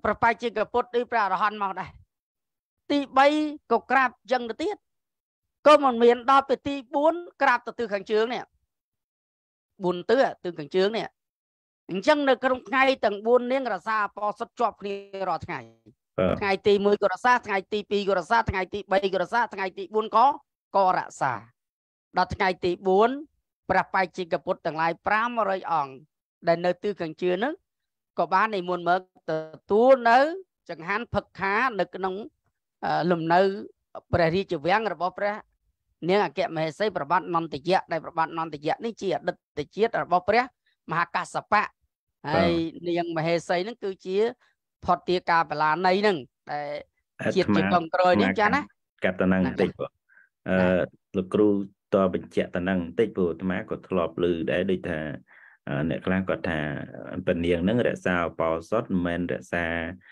Speaker 3: ប្របាយជាកពុទ្ធឬព្រះអរហន្តមកដែរទី3ក៏ក្រាបយ៉ាងទៅទៀតក៏មិនមាន ដល់ពេលទី4ក្រាបទៅទិសខាងជើងនេះ4ទិសទិសខាងជើងនេះអញ្ចឹងនៅក្នុងថ្ងៃទាំង4នាងរសាអបសុទ្ធជាប់គ្នារាល់ថ្ងៃថ្ងៃ ទី1ក៏រសាថ្ងៃទី2ក៏រសាថ្ងៃទី3ក៏រសាថ្ងៃទី4ក៏ក៏រសាដល់ថ្ងៃទី4ព្រះបៃជិកពុទ្ធទាំងឡាយ500អង្គដែលនៅទិសខាងជឿនោះក៏បាននិមន្តមកទទួលនៅ ចង្ហាន់ផឹកខានៅក្នុងលំនៅព្រះរាជវាំងរបស់ព្រះនាងអគ្គមហេសីប្របាទនន្តយៈដែលប្របាទនន្តយៈនេះជាអតីតជាតិរបស់ព្រះមហាកសបៈហើយនាងមហេសីនឹងគឺជា ផតទាកាបលានៃនឹងដែលជាតិជាកងក្រោយនេះចាណា
Speaker 2: កាត់តំណងតិចបងអឺលោកគ្រូតបញ្ជាក់ទៅនឹងបន្តិចព្រោះអាត្មាក៏ធ្លាប់ឮដែរដូចថាអ្នកខ្លះគាត់ថាពនាងនឹងរក្សាអបោសុតមិនមែនរក្សា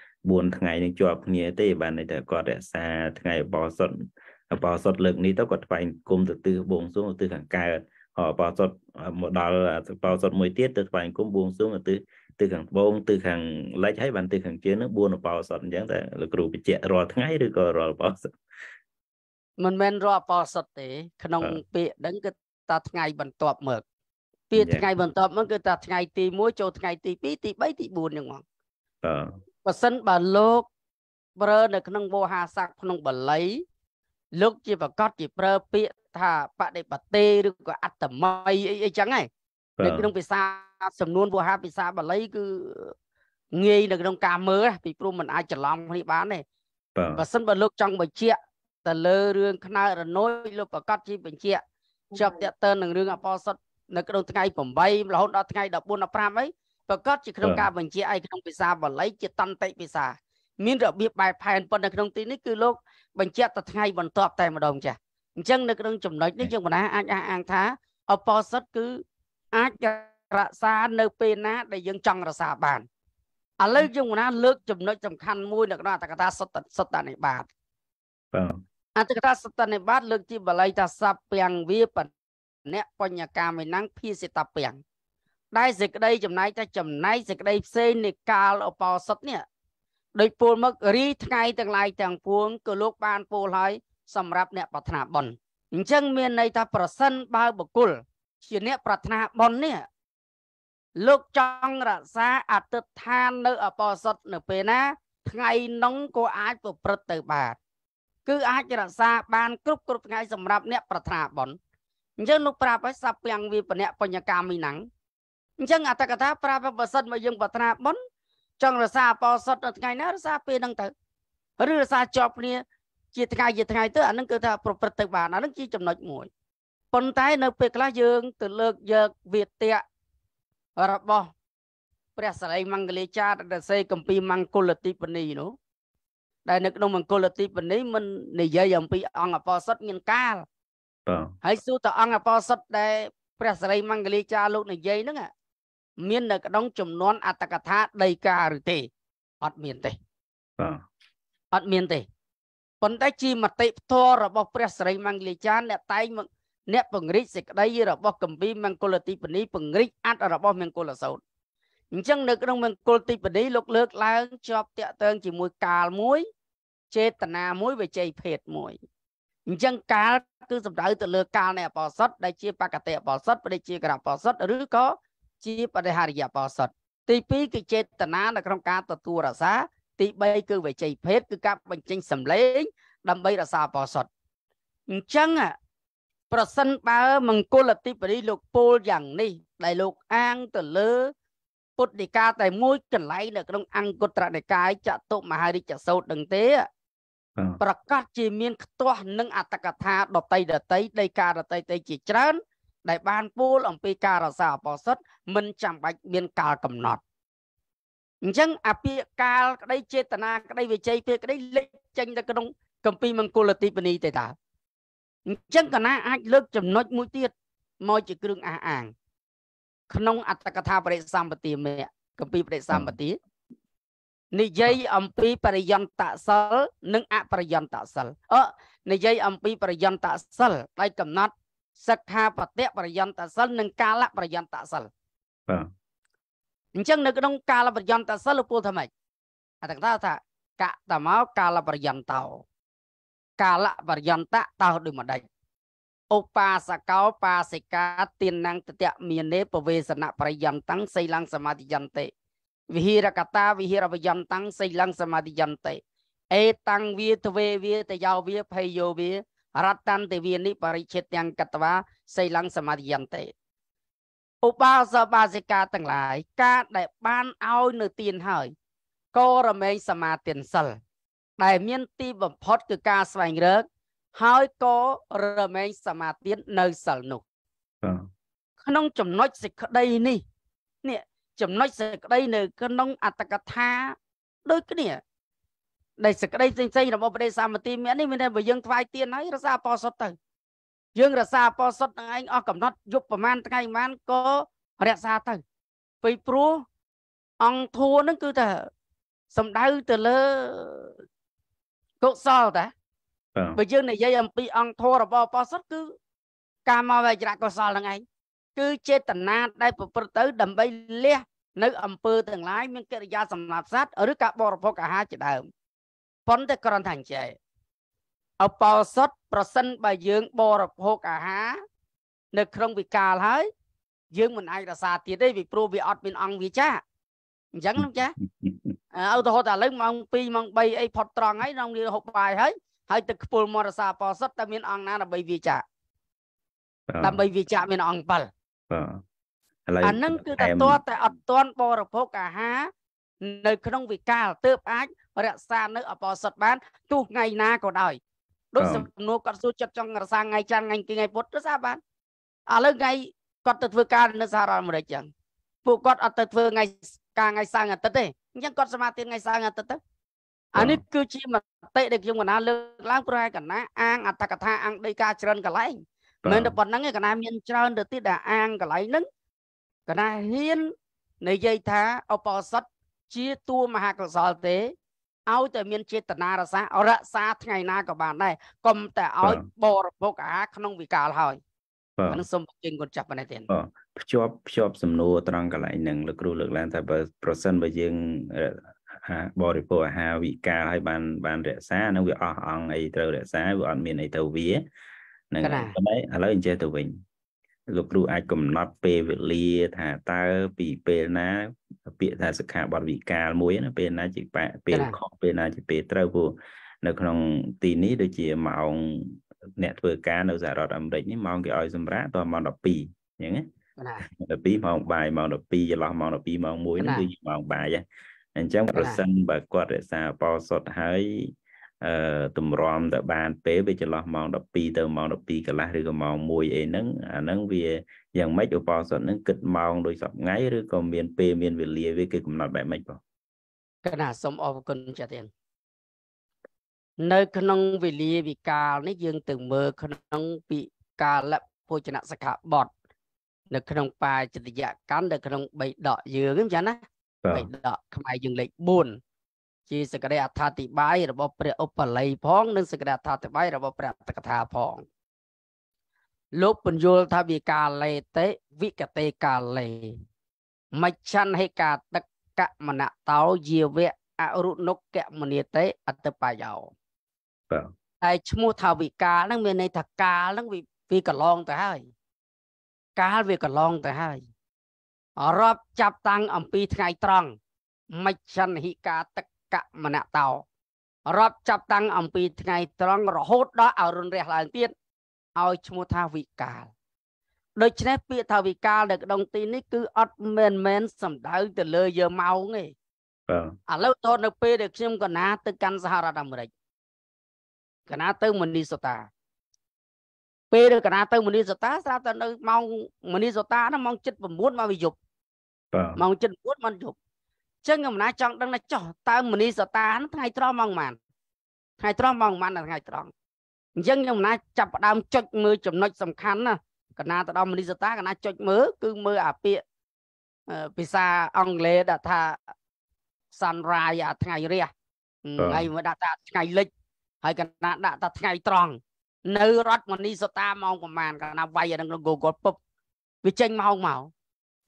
Speaker 2: 4ថ្ងៃនឹងជាប់គ្នាទេបានន័យថាគាត់រក្សាថ្ងៃអបោសុតអបោសុតលើកនេះទៅគាត់ថ្វាយគុំទៅទិសបួងសួងទៅខាងកើតអបោសុតមកដល់អបោសុតមួយទៀតទៅថ្វាយគុំបួងសួងទៅទៅខាងត្បូងទៅខាងលិចហើយបានទៅខាងជើងនឹង4អបោសុតអញ្ចឹងតែលោកគ្រូបញ្ជាក់រាល់ថ្ងៃឬក៏រាល់អបោសុត
Speaker 3: មិនមែនរាប់អសិទ្ធទេ ក្នុងពាក្យហ្នឹងគឺតាថ្ងៃបន្ទាប់មកពាក្យថ្ងៃបន្ទាប់មកគឺតាថ្ងៃ ទី1ចូលថ្ងៃទី2ទី3ទី4ហ្នឹងហ្មងបាទបើសិនបើលោក ប្រើនៅក្នុងវោហាស័កក្នុងបល័យលោក ជាប្រកាសជាប្រើពាក្យថាបដិបតេឬក៏អត្តម័យអីអីចឹងហ្នឹងនៅក្នុងភាសាសំនួនវោហាភាសាបាលី គឺងាយនៅក្នុងការមើលពីព្រោះมันអាចច្រឡំគ្នាបានទេបើសិនបើលោកចង់បញ្ជាក់ទៅលើរឿងខ្នើរនុយលោកប្រកាសជីបញ្ជាក់ជាប់តេតើនឹងរឿងអបោសុតនៅក្នុងថ្ងៃ8រហូតដល់ថ្ងៃ14 15អីប្រកាសជាក្នុងការបញ្ជាក់ឯក្នុងភាសាបាលីជាតន្តិភាសាមានរបៀបបែបផែនប៉ុន្តែក្នុងទីនេះគឺលោកបញ្ជាក់ទៅថ្ងៃបន្ទាប់តែម្ដងចាស់អញ្ចឹងនៅក្នុងចំណុចនេះយើងបណ្ដាអាចអះអាងថាអបោសិតគឺអាចរក្សានៅពេលណាដែលយើងចង់រក្សាបានឥឡូវយើងបណ្ដាលើកចំណុចសំខាន់មួយនៅក្នុងអត្តកថាសុតសុតនិបាតបាទអតិកថាសតនិបាតលើកទីបាលីថាសពាំងវាបណៈបញ្ញកាមិណੰភិសិតពាំងដែលសេចក្តីចំណាយតែចំណាយសេចក្តីផ្សេងនៃកាលឧបោសថនេះដោយពូលមករីថ្ងៃទាំងឡាយទាំងពួងក៏លោកបានពូលហើយសម្រាប់អ្នកប្រាថ្នាបុណ្យអញ្ចឹងមានន័យថាប្រសិនបើបុគ្គលជាអ្នកប្រាថ្នាបុណ្យនេះលោកចង់រក្សាអតិថាននៅអបោសុតនៅពេលណា ថ្ងៃនោះក៏អាចប្រព្រឹត្តទៅបានគឺអាចរក្សាបាន គ្រប់គ្រប់ថ្ងៃសម្រាប់អ្នក ប្រាថ្នាបនអញ្ចឹងលោកប្រាប់ឲ្យសពាំងវិបនៈបញ្ញកាមីណੰងអញ្ចឹងអត្តកថាប្រាប់ប្រសិនមកយើងប្រាថ្នាបនចង់រក្សាអបោសុតនៅថ្ងៃណារក្សាពេលហ្នឹងទៅឬរក្សាជាប់គ្នា ជាថ្ងៃជាថ្ងៃទៅអានឹងគឺថាប្រព្រឹត្តទៅបានអានឹងជាចំណុចមួយប៉ុន្តែនៅពេលខ្លះយើងទៅលើកយកវាទៈរបស់ព្រះសរិមង្គលាចារ្យរសេយកម្ពីមង្គលតិពនីនោះដែលនៅក្នុងមង្គលទីបនេះមិននិយាយអំពីអង្គអបោសិតមានកាលបាទហើយសួរតើអង្គអបោសិតដែលព្រះសរិមង្គលីចាលោកនិយាយហ្នឹងមាននៅក្នុង ចំនួនអត្តកថាដីកាឬទេអត់មានទេបាទអត់មានទេប៉ុន្តែជាមតិផ្ទាល់របស់ព្រះសរិមង្គលីចាអ្នកតែងមកអ្នកពង្រីកសេចក្តីរបស់កម្ពីមង្គលទីបនីពង្រីកអត្តរបស់មង្គលសោតអញ្ចឹងនៅក្នុងមង្គលទីបនេះលោកលើកឡើងជាប់តាក់ទងជាមួយកាលមួយចេតនាមួយវិជ័យភេទមួយអញ្ចឹងកាលគឺសំដៅទៅលើកាលនៃអបោសុតដែលជាបកតិអបោសុតបដិជាករបោសុតឬក៏ជាបដិហារិយបោសុតទី2គឺចេតនានៅក្នុងការទទួលរសាទី3គឺវិជ័យភេទគឺការបញ្ចេញសម្លេងដើម្បីរសាបោសុតអញ្ចឹងប្រសិនបើមង្គលអតិបរិលោកពោលយ៉ាងនេះដែលលោកអាងទៅលើពុទ្ធដីកាតែមួយកន្លែងនៅក្នុងអង្គត្រនិកាយចតុមហារិច្ចសោតនឹងទេប្រកាសជាមានខ្ទាស់នឹងអត្តកថាដតីដតីដីការដតីតីជាច្រើន ដែលបានពូលអំពីការរសាអបោសិតមិនចាំបាច់មានកាលកំណត់អញ្ចឹងអាពាកកាលក្តីចេតនាក្តីវិជ័យពាក្យក្តីលេចចេញទៅក្នុងកម្ពីមង្គលទីបនីទេតាអញ្ចឹងកណាអាចលើកចំណុចមួយទៀតមកជាគ្រឿងអះអាងក្នុងអត្តកថាបរិសម្បទាមៈកម្ពីបរិសម្បទានិយាយអំពីបរិយន្តសិលនិងអបរិយន្តសិលអនិយាយអំពីបរិយន្តសិលដោយកំណត់ សិក្ខាបតៈបរិយន្តសិលនិង កាលបរិយន្តសិលបាទអញ្ចឹងនៅក្នុង កាលបរិយន្តសិលលោកពូថាម៉េចអត្តកថាថាកតមកកាលបរិយន្តោ កាលបរិយន្តតោដោយមួយដេចឧបាសកោបាសិកាទានងតតមានេពវេសនប្រយន្តੰសីលੰសមាធិយន្តិវិហិរកតាវិហិរវយន្តੰសីលੰសមាធិយន្តិអេតੰវាទ្វេវាតយោវាភ័យយោវា រតន្តវានិបរិឈិតទាំងកតវាសីលੰសមាធិយន្តិឧបាសកបាសិកាទាំងឡាយ ការដែលបានឲ្យនៅទានហើយក៏រមែងសមាទានសិលដែល មានទី បំផុតគឺការស្វែងរកហើយក៏រមែងសមាធិនៅសិលនោះ ក្នុងចំណុចសេចក្តីនេះនេះចំណុចសេចក្តីនៅក្នុងអត្តកថា ដូចគ្នាដែលសេចក្តីផ្សេងៗរបស់បដិសាមតិមាននេះមានតែបើយើងថ្វាយទៀនហើយរសាអបសុតទៅយើងរសាអបសុតនឹងឯងអស់កំណត់យប់ប្រហែលថ្ងៃប្រហែលក៏រក្សាទៅពីព្រោះអង្គធัวនឹងគឺថាសំដៅទៅលើកុសលតាបើយើង និយាយអំពីអង្គធម៌របស់អបសុតគឺ កាមវេចរៈកុសលហ្នឹងឯងគឺចេតនាដែលប្រព្រឹត្តទៅដើម្បីលះនៅ អំពើទាំងឡាយមានកិរិយាសម្រាប់សត្វឬការបរិភោគអាហារជាដើមប៉ុន្តែគ្រាន់តែអញ្ចេះអបោសុតប្រសិនបើយើងបរិភោគអាហារនៅ ក្នុងវិកាលហើយ យើងមិនអាចរសាទៀតទេពីព្រោះវាអត់មានអង្គវាចាអញ្ចឹងលោកចាឧទាហរណ៍ថាឥឡូវម៉ោង2ម៉ោង3អីផុតត្រង់ហើយនំលាហូបបាយហើយហើយទឹកខ្ពុលមរសាបោសុតតើមានអង្គណាដើម្បីវាចាដើម្បីវាចាមានអង្គ7បាទ
Speaker 1: ឥឡូវអានឹងគឺតើតើ
Speaker 3: តែអត់តន់បរិភោគអាហារនៅ ក្នុងវិកាលទើបអាចរក្សានៅអបោសុតបាន ទោះថ្ងៃណាក៏ដោយដូចសំណួរគាត់សួរចិត្តចង់រក្សាថ្ងៃច័ន្ទថ្ងៃទីថ្ងៃពុធរក្សាបានឥឡូវថ្ងៃគាត់ទៅធ្វើការនៅសហរដ្ឋអាមេរិកចឹងពួកគាត់អត់ទៅធ្វើថ្ងៃការថ្ងៃសៅរ៍អាទិត្យទេអញ្ចឹងគាត់សមាធិថ្ងៃសៅរ៍អាទិត្យទៅអានេះគឺជាមតិដែលខ្ញុំកណាលើកឡើងប្រហែលកណាអាងអត្តកថាអាងដីកាច្រើនកន្លែងមិនតែប៉ុណ្្នឹងឯកណាមានច្រើនទៅទៀតដែលអាងកន្លែងហ្នឹងកណាហ៊ាននិយាយថាឧបោសថជាតួមហាកុសលទេឲ្យតែមានចេតនារសារក្សាថ្ងៃណាក៏បានដែរកុំតែឲ្យបរិភោគអាហារក្នុងវិកាល ហើយបាទនឹងសូមបញ្ជូនគាត់ចាប់ប៉ុណ្ណេះទៀត
Speaker 2: ភ្ជាប់ភ្ជាប់សំណួរត្រង់កន្លែងហ្នឹងលោកគ្រូលើកឡើងថាបើប្រសិនបើយើងបរិភោគអាហារវិការឲ្យបានបានរក្សានឹងវាអស់អង្គអីត្រូវរក្សាវាអត់មានអីទៅវានឹងប៉ុន្តែឥឡូវអញ្ចេះទៅវិញ លោកគ្រូអាចកំណត់ពេលវេលាថាតើពីពេលណាពាក្យថាសិក្ខាបទវិការមួយណាពេលណាជាពេលខុសពេលណាជាពេលត្រូវព្រោះនៅក្នុងទីនេះដូចជាម៉ោងអ្នកធ្វើការនៅសហរដ្ឋអាមេរិកនេះម៉ោងគេឲ្យសម្រាប់តម៉ោង12អញ្ចឹងណា12ម៉ោងបាយម៉ោង12ចន្លោះម៉ោង12ម៉ោង1ហ្នឹងគឺជាម៉ោងបាយអញ្ចឹងប្រសិនបើគាត់រក្សាបោសុតហើយអឺតម្រាំទៅបានពេលវាចន្លោះម៉ោង12ទៅម៉ោង12កន្លះឬក៏ម៉ោង1អីហ្នឹងអាហ្នឹងវាយ៉ាងម៉េចឧបោសថហ្នឹងគិតម៉ោងដូចសប្ងៃឬក៏មានពេលមានវេលាវាគេកំណត់បែបម៉េចបង
Speaker 3: កណាសូមអរគុណចាទៀតនៅក្នុងវេលាវិកាលនេះយើងទៅមើលក្នុងពិកាលភោជនសិក្ខាបទនៅ ក្នុងបាចតិយកម្មនៅក្នុងបៃដកយើងចឹងណាបេដកខ្មែរយើងលេខ4ជាសក្តិអត្ថាធិប្បាយរបស់ព្រះឧបល័យផងនិងសក្តិអត្ថាធិប្បាយរបស់ព្រះអត្តកថាផងលោកពញ្ញុលថាវាកាលេតេវិកតេកាលេមច្ឆន្ហេកាទឹកកមណតោយាវៈអរុនុកមនីតេអត្តបាយោបាទតែឈ្មោះថាវិកាលហ្នឹងមានន័យថាកាលហ្នឹងវាកន្លងទៅហើយកាលវាកន្លងទៅហើយរាប់ចាប់តាំងអំពីថ្ងៃ ត្រង់មជ្ឈនហិកាតកមណតោរាប់ចាប់តាំងអំពីថ្ងៃត្រង់រហូតដល់អរុណរះឡើងទៀតឲ្យឈ្មោះថាវិកាល ដូច្នេះពាក្យថាវិកាលនៅក្នុងទីនេះគឺអត់មែនមែនសំដៅទៅលើយើម៉ោងទេប
Speaker 1: ា
Speaker 3: ទឥឡូវតនៅ ពេលដែលខ្ញុំកណាទៅកាន់សហរដ្ឋអាមេរិកកណាទៅមនីសូតាពេលកណាទៅមនីសូតាស្រាប់តែនៅម៉ោងមនីសូតាហ្នឹងម៉ោង7:09មកវិយប់បាទម៉ោង7:09មិនយប់អញ្ចឹងអំណាចចង់ដឹងថាចោះតើមនីសតានថ្ងៃត្រង់ម៉ោងប៉ុន្មានថ្ងៃត្រង់ម៉ោងប៉ុន្មានថ្ងៃត្រង់អញ្ចឹងអំណាចចាប់ផ្ដើមចុចមើលចំណុច សំខាន់ណាកណាទៅដល់មនីសតាកណាចុចមើលគឺមើលអាពាកភាសាអង់គ្លេសដាក់ថា sunrise អាថ្ងៃរះហើយមើលដាក់ថាថ្ងៃលិច ហើយកណាដាក់ថាថ្ងៃ ត្រង់នៅរដ្ឋមនីសតាម៉ោងប្រហែលកណាវាយអានឹង Google ពុបវាចេញម៉ោងមក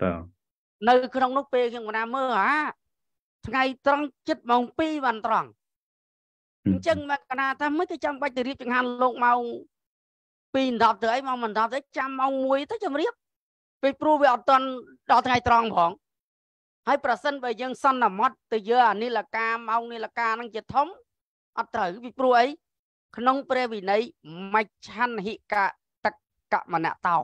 Speaker 3: បាទនៅក្នុងនោះពេលខ្ញុំកណាមើលអាថ្ងៃត្រង់7ម៉ោង2បានត្រង់អញ្ចឹងមកកណាថាមិនគឺចាំបាច់ទៅរៀបចង្ហាន់លោកម៉ោង2 10ទៅអីម៉ោងមិន10ទៅចាំម៉ោង1ទៅជម្រាបពេលព្រោះវាអត់ទាន់ដល់ថ្ងៃ ត្រង់ផងហើយប្រសិនបើយើងសន្និមត់ទៅយកអានិលកាម៉ោងនិលកានឹងជាធំអត់ត្រូវពីព្រោះអីក្នុងព្រះវិន័យមច្ឆន្ទហិកតកមណតោ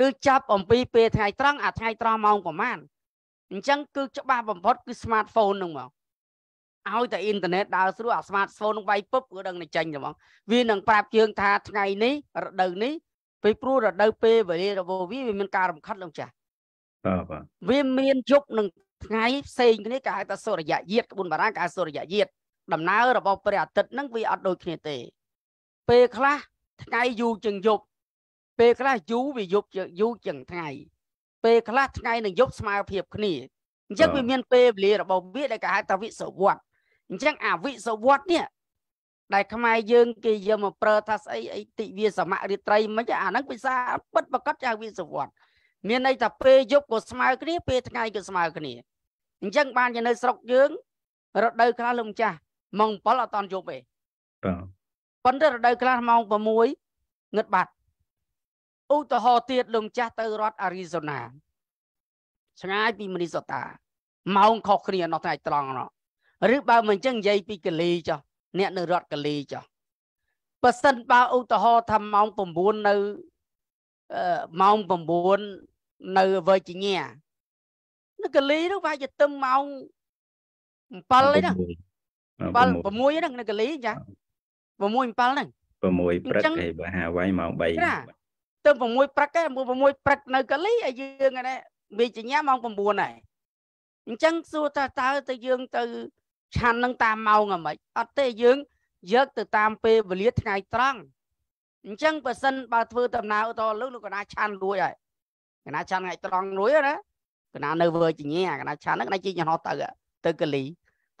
Speaker 3: គឺចាប់អំពីពេលថ្ងៃត្រង់អាថ្ងៃត្រង់ម៉ោងប្រហែលអញ្ចឹងគឺច្បាស់បំផុតគឺ smartphone ហ្នឹងមកឲ្យតែអ៊ីនធឺណិតដើរស្រួលអា smartphone នឹងវាយពឹបក៏ដឹងតែចេញហ្មងវានឹងប្រាប់យើងថាថ្ងៃនេះរដូវនេះពេលព្រោះរដូវពេលវេលារបស់វាវាមានការរំខាត់ឡើងចាស់បាទបាទវាមានយប់នឹងថ្ងៃផ្សេងគ្នាគេហៅថាសុរិយយាតក្បួនបារាំងគេហៅសុរិយយាតដំណើររបស់ព្រះអាទិត្យនឹងវាអត់ដូចគ្នាទេ ពេលខ្លះថ្ងៃយូរជាងយប់ពេលខ្លះយូរវាយប់យូរជាងថ្ងៃពេលខ្លះថ្ងៃនឹងយប់ស្មើភាពគ្នាអញ្ចឹងវាមានពេលវេលារបស់វាដែលគេហៅថាវិសវត្តអញ្ចឹងអាវិសវត្តនេះដែលខ្មែរយើងគេយកមកប្រើថាស្អីអីតិវាសមរាត្រីមិនអាហ្នឹងភាសាពិតប្រកបជាវិសវត្តមានន័យថាពេលយប់ក៏ស្មើគ្នាពេលថ្ងៃក៏ស្មើគ្នាអញ្ចឹងបានជានៅស្រុកយើងរដូវខ្លះលោកម្ចាស់ម៉ោង7អត់តន់យប់ទេបាទប៉ុន្តែរដូវខ្លះម៉ោង6ងឹតបាត់ឧទាហរណ៍ទៀតលោកម្ចាស់ទៅរដ្ឋអារីโซណាឆ្ងាយពីមីនីសូតាម៉ោងខុសគ្នានោះថ្ងៃត្រង់នោះឬបើមិនអញ្ចឹងនិយាយពីកាលីចុះអ្នកនៅរដ្ឋកាលីចុះបើសិនបើឧទាហរណ៍ថាម៉ោង9នៅម៉ោង9នៅវើជីញ៉ានៅកាលីនោះវាជាទឹមម៉ោង7អីណា7 6ហ្នឹង នៅកាលីចា6 7ហ្នឹង6
Speaker 2: ព្រឹកហើយបើហាវ៉ៃម៉ោង
Speaker 3: 3ទៅ6ព្រឹកឯង6ព្រឹកនៅកលីឲ្យយើងឯនេះវាចញ្ញាម៉ោង9ឯងអញ្ចឹងសួរថាតើទៅយើង ទៅឆាន់នឹង តាមម៉ោងអាម៉េចអត់ទេយើងយកទៅតាមពេលវេលាថ្ងៃត្រង់អញ្ចឹងបើសិនបើធ្វើដំណើរតលើលោកកណាឆាន់រួចហើយកណាឆាន់ថ្ងៃត្រង់រួចណាកណា នៅវើជាញាកណា ឆាន់ហ្នឹងកណាជិះយន្តហោះទៅទៅកលី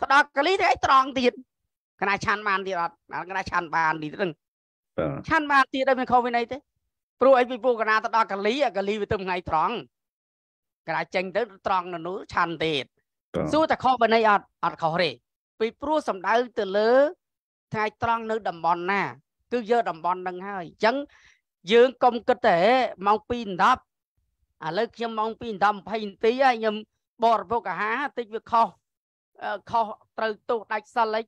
Speaker 3: ទៅដល់កលីថ្ងៃត្រង់ទៀតកណាឆាន់បានទៀតអត់កណាឆាន់បានទៀតហ្នឹងឆាន់បានទៀតដល់មានខុសវិន័យទេព្រោះអីពីពួកកណាទៅដល់កាលីកាលីវាទៅថ្ងៃត្រង់កណាចេញទៅត្រង់នៅនោះឆាន់ទៀ
Speaker 1: តសួរ
Speaker 3: តែខុសបើណីអត់អត់ខុសទេពីព្រោះសំដៅទៅលើថ្ងៃត្រង់នៅតំបន់ណា គឺយកតំបន់នឹងហើយអញ្ចឹងយើងកុំគិតតែម៉ោង2:10ឥឡូវខ្ញុំម៉ោង2:10 20នាទីហើយខ្ញុំបរិភោគអាហារតិចវាខុសខុសត្រូវទោសដាច់សិលអី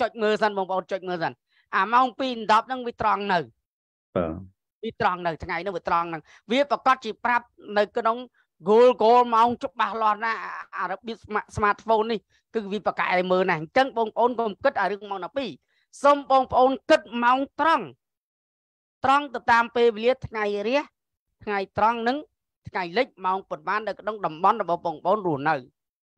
Speaker 3: ចុចមើលសិនបងប្អូនចុចមើលសិនអាម៉ោង2:10ហ្នឹងវាត្រង់នៅបាទវាត្រង់នៅថ្ងៃនោះវាត្រង់ហ្នឹងវាប្រកាសជាប្រាប់នៅក្នុង Google Goal ម៉ោងច្បាស់លាស់ណាអារបៀប smartphone នេះគឺវាប្រកែមើលណាស់អញ្ចឹងបងប្អូនកុំគិតអារឿងម៉ោង12សូមបងប្អូនគិតម៉ោងត្រង់ត្រង់ទៅតាមពេលវេលាថ្ងៃរះថ្ងៃត្រង់នឹងថ្ងៃលិចម៉ោងប៉ុន្មាននៅក្នុងតំបន់របស់បងប្អូនរស់នៅ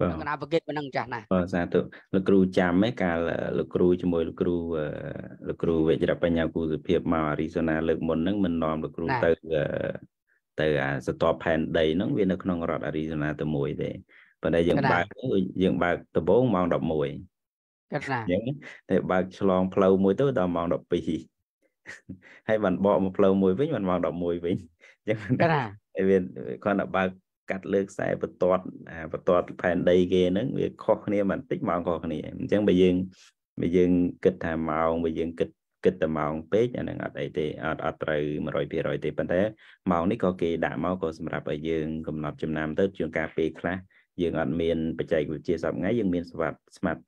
Speaker 3: បាទគណៈវិកិតប៉ុណ្ណឹងចាស់ណាស់
Speaker 2: បាទសាទរលោកគ្រូចាំឯកាលលោកគ្រូជាមួយលោកគ្រូលោកគ្រូវិជ្ជរបញ្ញាគូសុភាពមកអារីសូណាលើកមុនហ្នឹងមិននាំលោកគ្រូទៅទៅអាស្ទប់ផែនដីហ្នឹងវានៅក្នុងរដ្ឋអារីសូណាតែមួយទេប៉ុន្តែយើងបើកយើងបើកដំបូងម៉ោង11កាត់ណាអញ្ចឹងតែបើកឆ្លងផ្លូវមួយទៅ ដល់ម៉ោង12ហើយបានបកមកផ្លូវមួយវិញបានម៉ោង11វិញអញ្ចឹងកាត់ណាវាគាត់តែបើកកាត់លើខ្សែបន្ទាត់បន្ទាត់ផែនដីគេហ្នឹងវាខុសគ្នាបន្តិចម៉ោងខុសគ្នាអញ្ចឹងបើយើងបើយើងគិតថាម៉ោងបើយើង គិតគិតតែម៉ោងពេកអានឹងអត់អីទេអត់អត់ត្រូវ100%ទេប៉ុន្តែម៉ោងនេះក៏គេដាក់មកក៏សម្រាប់ឲ្យយើងកំណត់ចំណាំទៅជួនកាលពេលខ្លះយើងអត់មានបច្ចេកវិទ្យាសពថ្ងៃយើងមានស្វាត smart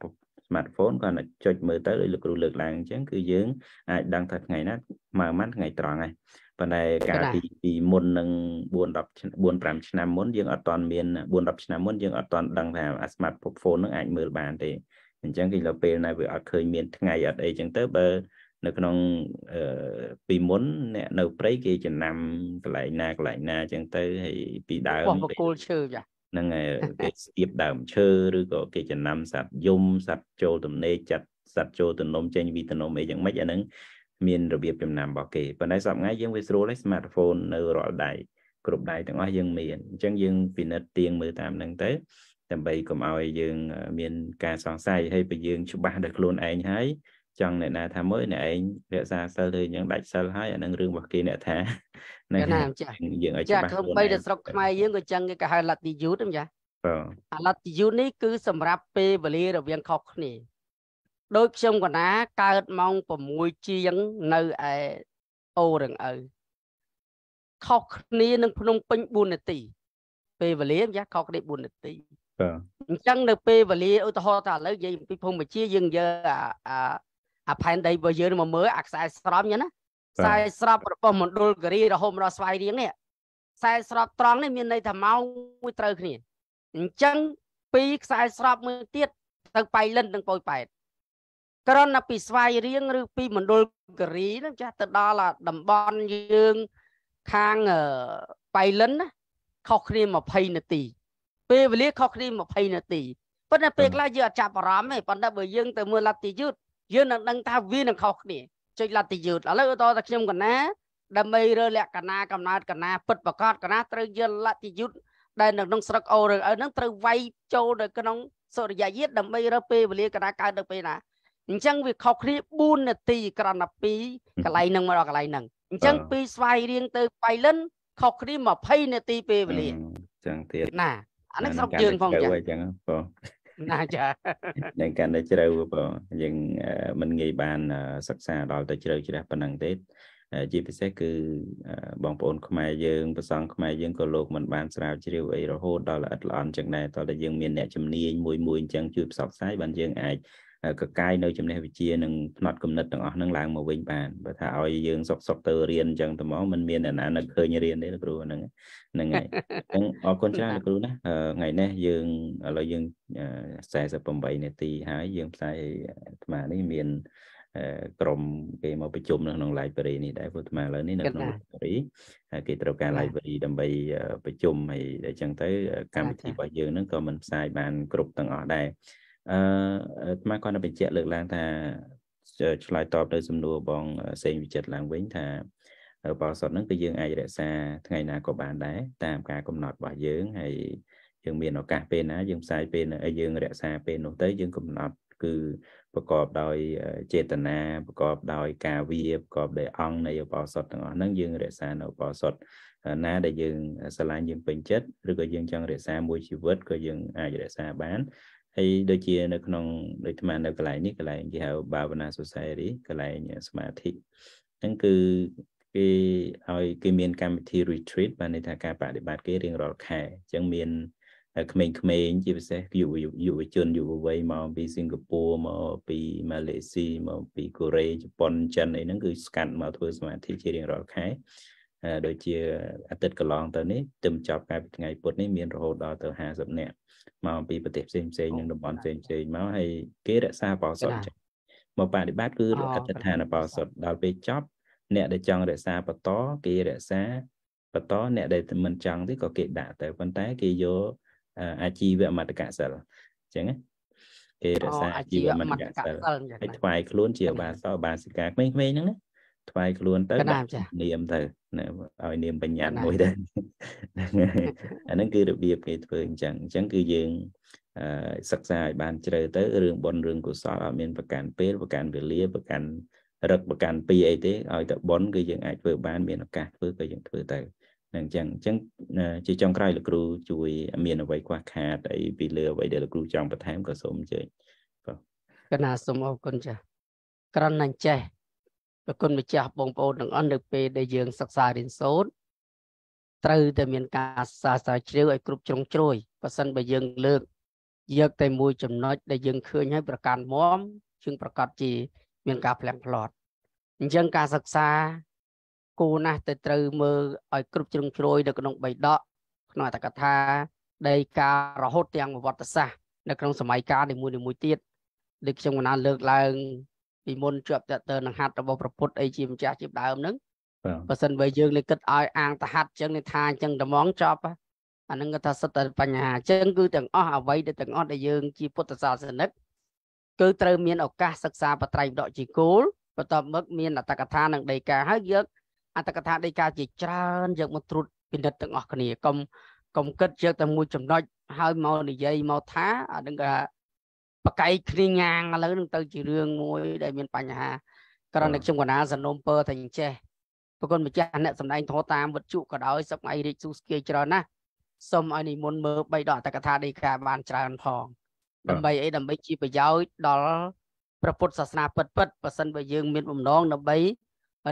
Speaker 2: smartphone គាត់តែចុចមើលទៅដោយលោកគ្រូលើកឡើងអញ្ចឹងគឺយើងអាចដឹងថាថ្ងៃណាម៉ោងម៉ាត់ថ្ងៃត្រង់ហ្នឹងប៉ុន្តែកាលពីពីមុននឹង4 10ឆ្នាំ4 5ឆ្នាំមុនយើងអត់ទាន់មាន4 10ឆ្នាំមុនយើងអត់ទាន់ដឹងថាអា smartphone នឹងអាចមើលបានទេអញ្ចឹងគឺដល់ពេលណាវាអត់ឃើញមានថ្ងៃអត់អីចឹងទៅបើនៅក្នុងពីមុនអ្នកនៅព្រៃគេចំណាំកន្លែងណាកន្លែងណាចឹងទៅហើយពីដើមបក
Speaker 3: គោលឈើចា
Speaker 2: ហ្នឹងហើយគេស្ទាបដើមឈើឬក៏គេចំណាំសត្វយំសត្វចូលទំនេរចាត់សត្វចូលទំនំចេញវីតនំអីយ៉ាងម៉េចអាហ្នឹងមានរបៀបចំណាំរបស់គេប៉ុន្តែសប្តាហ៍យើងវាស្រួលហើយ smartphone នៅរាល់ដៃគ្រប់ដៃទាំងអស់យើងមានអញ្ចឹងយើងពិនិត្យទៀងមើលតាមនឹងទៅដើម្បីកុំឲ្យយើងមានការសង្ស័យហើយបើយើងច្បាស់ដល់ខ្លួនឯងហើយចង់អ្នកណាថាមើលអ្នកឯងរក្សាសិលធ្វើយ៉ាងដាច់សិលហើយអានឹងរឿងរបស់គេអ្នកថាហ្នឹងយើងឲ្យច្បាស់ចាខ្ញុំបីទៅស្រ
Speaker 3: ុកខ្មែរយើងក៏ចឹងគេហៅ latitude ហ្នឹងចាបាទ latitude នេះគឺសម្រាប់ពេលវេលារវាងខុសគ្នាដូចខ្ញុំកណាកើតម៉ោង6ជាងនៅឯអូរងឪខុសគ្នានឹងភ្នំពេញ4នាទី ពេលវេលាម្យ៉ាងខុសគ្នា4នាទីបាទអញ្ចឹងនៅ ពេលវេលាឧទាហរណ៍ថាឥឡូវនិយាយពីភូមិវិជាយើងយកអាអាផែនដីរបស់យើងមកមើលអាខ្សែស្រប់ហ្នឹងណាខ្សែស្រប់របស់មណ្ឌលគិរីរហូតដល់ស្វាយរៀងនេះខ្សែស្រប់ត្រង់នេះមានន័យថាម៉ោងមួយត្រូវគ្នាអញ្ចឹងពីខ្សែស្រប់មួយទៀតទៅប៉ៃលិននិងប៉ោយប៉ែតក្រណពីស្វាយរៀងឬពីមណ្ឌលគិរីហ្នឹងចាស់ទៅដល់តំបន់យើងខាងបៃលិនណាខុសគ្នា20នាទី ពេលវេលាខុសគ្នា20នាទីប៉ុន្តែពេលខ្លះយើងអត់ចាប់អារម្មណ៍ទេប៉ុន្តែបើយើងទៅមើលលទ្ធិយុទ្ធយើងនឹងដឹងថាវានឹងខុសគ្នាចុចលទ្ធិយុទ្ធឥឡូវឧទាហរណ៍ថាខ្ញុំកណាដើម្បីរើលក្ខណៈកំណត់កណាពិតប្រកបកណាត្រូវយកលទ្ធិយុទ្ធដែលនៅក្នុងស្រុកអូរឬឪនឹងត្រូវវាយចូលទៅក្នុងសុរិយាយាតដើម្បីរើពេលវេលាកណាកើតទៅពេលណាអញ្ចឹងវាខុសគ្នា4នាទីក្រណ2កន្លែងហ្នឹងមកដល់កន្លែងហ្នឹងអញ្ចឹងពីស្វាយរៀងទៅបៃលិនខុសគ្នា20នាទីពេលវេលា
Speaker 2: ចឹងទៀតណា
Speaker 3: អានេះស្រុកយើងផងចឹងចឹងបងណាចាន
Speaker 2: ឹងកាន់តែជ្រៅបងយើងមិនងាយបានសិក្សាដល់ទៅជ្រៅជ្រះប៉ុណ្ណឹងទេជាពិសេសគឺបងប្អូនខ្មែរយើងប្រសងខ្មែរយើងក៏លោកមិនបាន ស្រាវជ្រាវអីរហូតដល់ល្អិតល្អន់ចឹងដែរតើតែយើងមានអ្នកជំនាញមួយមួយអញ្ចឹងជួយផ្សព្វផ្សាយបានយើងអាចកកាយនៅចំណេះវិជ្ជានិងផ្នត់គំនិតទាំងអស់ហ្នឹងឡើងមកវិញបានបើថាឲ្យយើងសុកសុកទៅរៀនអញ្ចឹងទៅមកมันមានអ្នកណានឹកឃើញរៀនទេលោកគ្រូហ្នឹងហ្នឹងហើយអញ្ចឹងអរគុណច្រើនលោកគ្រូណាថ្ងៃនេះយើងឥឡូវយើង48នាទីហើយយើងផ្សាយអាត្មានេះមាន ក្រុមគេមកប្រជុំនៅក្នុង library នេះដែរព្រោះអាត្មាឥឡូវនេះនៅក្នុង library គេត្រូវការ library ដើម្បីប្រជុំហើយអញ្ចឹងទៅកម្មវិធីរបស់យើងហ្នឹងក៏មិនផ្សាយបាន គ្រប់ទាំងអស់ដែរអឺអាត្មាគាត់បានបញ្ជាក់លើកឡើងថាឆ្លើយតបទៅសំណួរបង សេងវិចិត្រឡើងវិញថាបរិសុទ្ធហ្នឹងគឺយើងអាចរក្សាថ្ងៃណាក៏បានដែរតាមការកំណត់របស់យើងហើយយើងមានឱកាសពេលណាយើងផ្សាយពេលណាយើងរក្សាពេលនោះទៅយើងកំណត់គឺប្រកបដោយចេតនាប្រកបដោយការវាប្រកបដោយអង្គនៃបរិសុទ្ធទាំងអស់ហ្នឹងយើងរក្សានៅបរិសុទ្ធណា ដែលយើងស្រឡាញ់យើងពេញចិត្តឬក៏យើងចង់រក្សាមួយជីវិតក៏យើងអាចរក្សាបានហើយដូចជា នៅក្នុងដូចអាត្មានៅកន្លែងនេះកន្លែងគេហៅ Bhavana Society កន្លែងសមាធិហ្នឹងគឺគេឲ្យគេមានកម្មវិធី retreat បានន័យថាការបដិបត្តិគេរៀងរាល់ខែអញ្ចឹងមានក្មេងៗជាពិសេសយុវយុវជនយុវវ័យមកពីសិង្ហបុរីមកពីម៉ាឡេស៊ីមកពីកូរ៉េជប៉ុនចិនអីហ្នឹងគឺស្កាត់មកធ្វើសមាធិជារៀងរាល់ខែដូចជាអាទិត្យកន្លងទៅនេះទើបចប់ការថ្ងៃពុធនេះមានរហូតដល់ទៅ50នាក់មកពីប្រទេសផ្សេងផ្សេងនិងតំបន់ផ្សេងផ្សេងមកហើយគេរក្សាបោសុតចឹងមកបប្រតិបត្តិគឺអតិថានបោសុតដល់ពេលចប់អ្នកដែលចង់រក្សាបន្តគេរក្សាបន្តអ្នកដែលមិនចង់ទេក៏គេដាក់ទៅប៉ុន្តែ គេយកអាជីវមតកសិលអញ្ចឹងគេរក្សាអាជីវមតកសិលហើយថ្វាយខ្លួនជាបាសោបាសិកាក្មេងៗហ្នឹងណាថ្វាយខ្លួនទៅដាក់នាមទៅឲ្យនាមបញ្ញត្តិមួយទៅអាហ្នឹងគឺរបៀបគេធ្វើអញ្ចឹងអញ្ចឹងគឺយើងសិក្សាឲ្យបានជ្រៅទៅរឿងបុណ្យរឿងកុសលអត់មានប្រកាន់ពេលប្រកាន់វេលាប្រកាន់រឹកប្រកាន់ពីអីទេឲ្យតែបុណ្យគឺយើងអាចធ្វើបានមានឱកាសធ្វើក៏យើងធ្វើទៅនឹងអញ្ចឹងអញ្ចឹងជាចុងក្រោយលោកគ្រូជួយមានអ្វីខ្វះខាតអីពីលើអ្វីដែលលោកគ្រូចង់បន្ថែមក៏សូមអញ្ជើញប
Speaker 3: ាទកណាសូមអរគុណចា៎ក្រណនឹងចេះប្រគុណម្ចាស់បងប្អូនទាំងអស់នៅពេលដែលយើងសិក្សារៀនសូត្រត្រូវតែមានការសាស្ត្រាជ្រាវឲ្យគ្រប់ជ្រុងជ្រោយបើសិនបើយើងលើកយកតែមួយចំណុចដែលយើងឃើញហើយប្រកាន់មមជាងប្រកាសជាមានការផ្លាំងផ្លត់អញ្ចឹងការសិក្សាគួរណាស់ទៅត្រូវមើលឲ្យគ្រប់ជ្រុងជ្រោយនៅក្នុងបៃដកក្នុងអត្តកថាដីការរហូតទាំងប្រវត្តិសាស្ត្រនៅក្នុងសម័យកាលនីមួយៗទៀតដូចខ្ញុំកណាលើកឡើងពីមុនជាប់តទៅនឹងហាត់របស់ប្រពុតអីជាម្ចាស់ជា ដើមហ្នឹងបើសិនបើយើងលើគិតឲ្យអាងតហាត់ចឹងនេះថាអញ្ចឹងត្មងចប់អាហ្នឹងក៏ថាសិតតែបញ្ហាអញ្ចឹងគឺទាំងអស់អ្វីដែលទាំងអស់ដែលយើងជាពុទ្ធសាសនិកគឺត្រូវមានឱកាសសិក្សាបត្រៃដកជាគោលបន្ទាប់មក មានអត្តកថានិងដីកាហើយយើងអត្តកថាដីកាជាច្រើនយើងមកត្រួតពិនិត្យទាំងអស់គ្នាកុំកុំគិតយើងតែមួយចំណុចហើយមកនិយាយមកថាអានឹងគេថាបកៃគ្នាញាងឥឡូវនឹងទៅជារឿងមួយដែលមានបញ្ហា ក្រណិកខ្ញុំកណា សនុំពើតែអញ្ចេះប្រគុណម្ចាស់អ្នកសម្ដែងធម៌តាមវត្តជុក៏ដោយសពថ្ងៃរាជស៊ូស្គីច្រើនណាស់សូមឲ្យនិមន្តមើលបីដកតកថាដីកាបានច្រើនផង ដើម្បីអីដើម្បីជាប្រយោជន៍ដល់ព្រះពុទ្ធសាសនាពិតពិតបើសិនបើយើងមានបំណងដើម្បី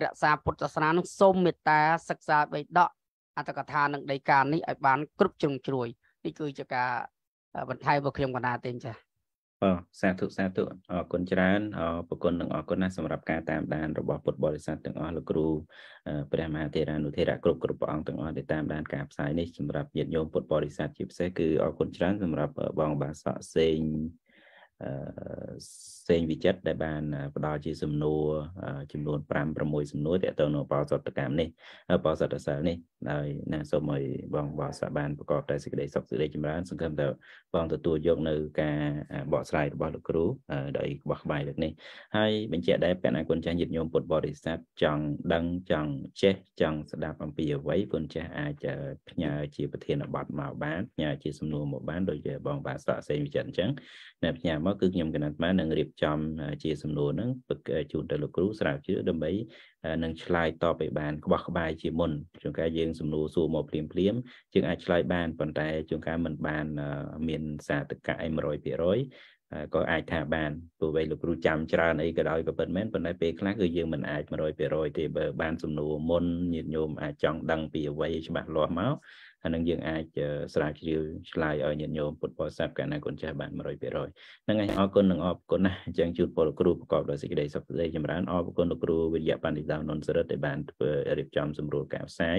Speaker 3: រក្សាពុទ្ធសាសនានឹងសូមមេត្តាសិក្សាបីដកអត្តកថានឹងដីកានេះឲ្យបានគ្រប់ជ្រុងជ្រោយនេះគឺជាការបន្ថែមរបស់ខ្ញុំកណាទេចា៎
Speaker 2: បាទសាធុសាធុអរគុណច្រើនប្រគុណនិងអរគុណណាស់សម្រាប់ការតាមដានរបស់ពុទ្ធបរិស័ទទាំងអស់លោកគ្រូព្រះមហាថេរានុថេរៈគ្រប់គ្រប់ព្រះអង្គទាំងអស់ដែលតាមដានការផ្សាយនេះសម្រាប់ញាតិញោមពុទ្ធបរិស័ទជាពិសេសគឺអរគុណច្រើនសម្រាប់បងបាសក់សេងសេងវិចិត្រដែលបានផ្ដល់ជាសំណួរចំនួន5 6សំណួរទាក់ទងនឹងបោសតកម្មនេះបោសតសិលនេះហើយណាសូមឲ្យបងបោសបានប្រកបតែសេចក្តីសុខសេចក្តីចម្រើនសង្ឃឹមថាបងទទួលយកនៅការបកស្រាយរបស់លោកគ្រូដោយក្បោះក្បាយលើកនេះហើយបញ្ជាក់ដែរបណ្ណាគុណចាស់ញាតិញោមពុទ្ធបរិស័ទចង់ដឹងចង់ចេះចង់ស្ដាប់អំពីអ្វីគុណចាស់អាចផ្ញើជាប្រធានបទមកបានផ្ញើជាសំណួរមកបានដោយជាបងបាទសាក់សេងវិចិត្រអញ្ចឹងតែផ្ញើមកគឺខ្ញុំកណាត់បាននឹងរៀបចំជា សំណួរហ្នឹងជូនទៅលោកគ្រូស្រាវជ្រាវដើម្បីនឹងឆ្លើយតបឲ្យបានក្បោះក្បាយជាមុនជួនកាលយើង សំណួរសួរមកភ្លាមភ្លាមយើងអាចឆ្លើយបានប៉ុន្តែជួនកាលមិនបាន មានសាតកៈឯ100%ក៏អាចថាបានព្រោះវេលោកគ្រូចាំច្រើនអីក៏ដោយក៏ពិតមែនប៉ុន្តែពេលខ្លះគឺយើងមិនអាច100%ទេបើបានសំណួរមុនញាតិញោមអាចចង់ដឹងពីអ្វីច្បាស់លាស់មកអានឹងយើងអាចស្រាវជ្រាវឆ្លើយឲ្យញាតិញោមពុទ្ធបរិស័ទកាលណាគុណចាស់បាន100%ហ្នឹងឯងអរគុណនិងអរគុណណាស់អញ្ចឹងជូនពលគ្រូប្រកបដោយសេចក្តីសុខសេចក្តីចម្រើនអរគុណលោកគ្រូវិជ្ជបណ្ឌិតនុនសរិទ្ធដែលបានធ្វើរៀបចំសម្រួលការផ្សាយ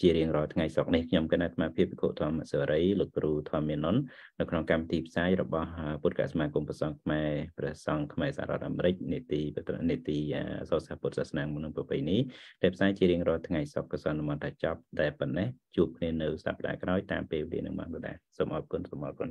Speaker 2: ជារៀងរាល់ថ្ងៃសុក្រនេះខ្ញុំកណាត់អាភិភិក្ខុធម្មសវរីលោកគ្រូធម្មនុននៅក្នុងកម្មវិធីផ្សាយរបស់ពុទ្ធកសមាគមប្រសងខ្មែរព្រះសង្ឃខ្មែរសហរដ្ឋអាមេរិកនីតិនីតិអសរសាស្ត្រពុទ្ធសាសនាមុននឹងប្រពៃនេះដែលផ្សាយជារៀងរាល់ថ្ងៃសុក្រក៏សន្មតថាចប់តែប៉ុណ្ណេះជួបគ្នានៅសប្តាហ៍ក្រោយតាមពេលវេលានឹងបានដែរសូមអរគុណសូមអរគុណ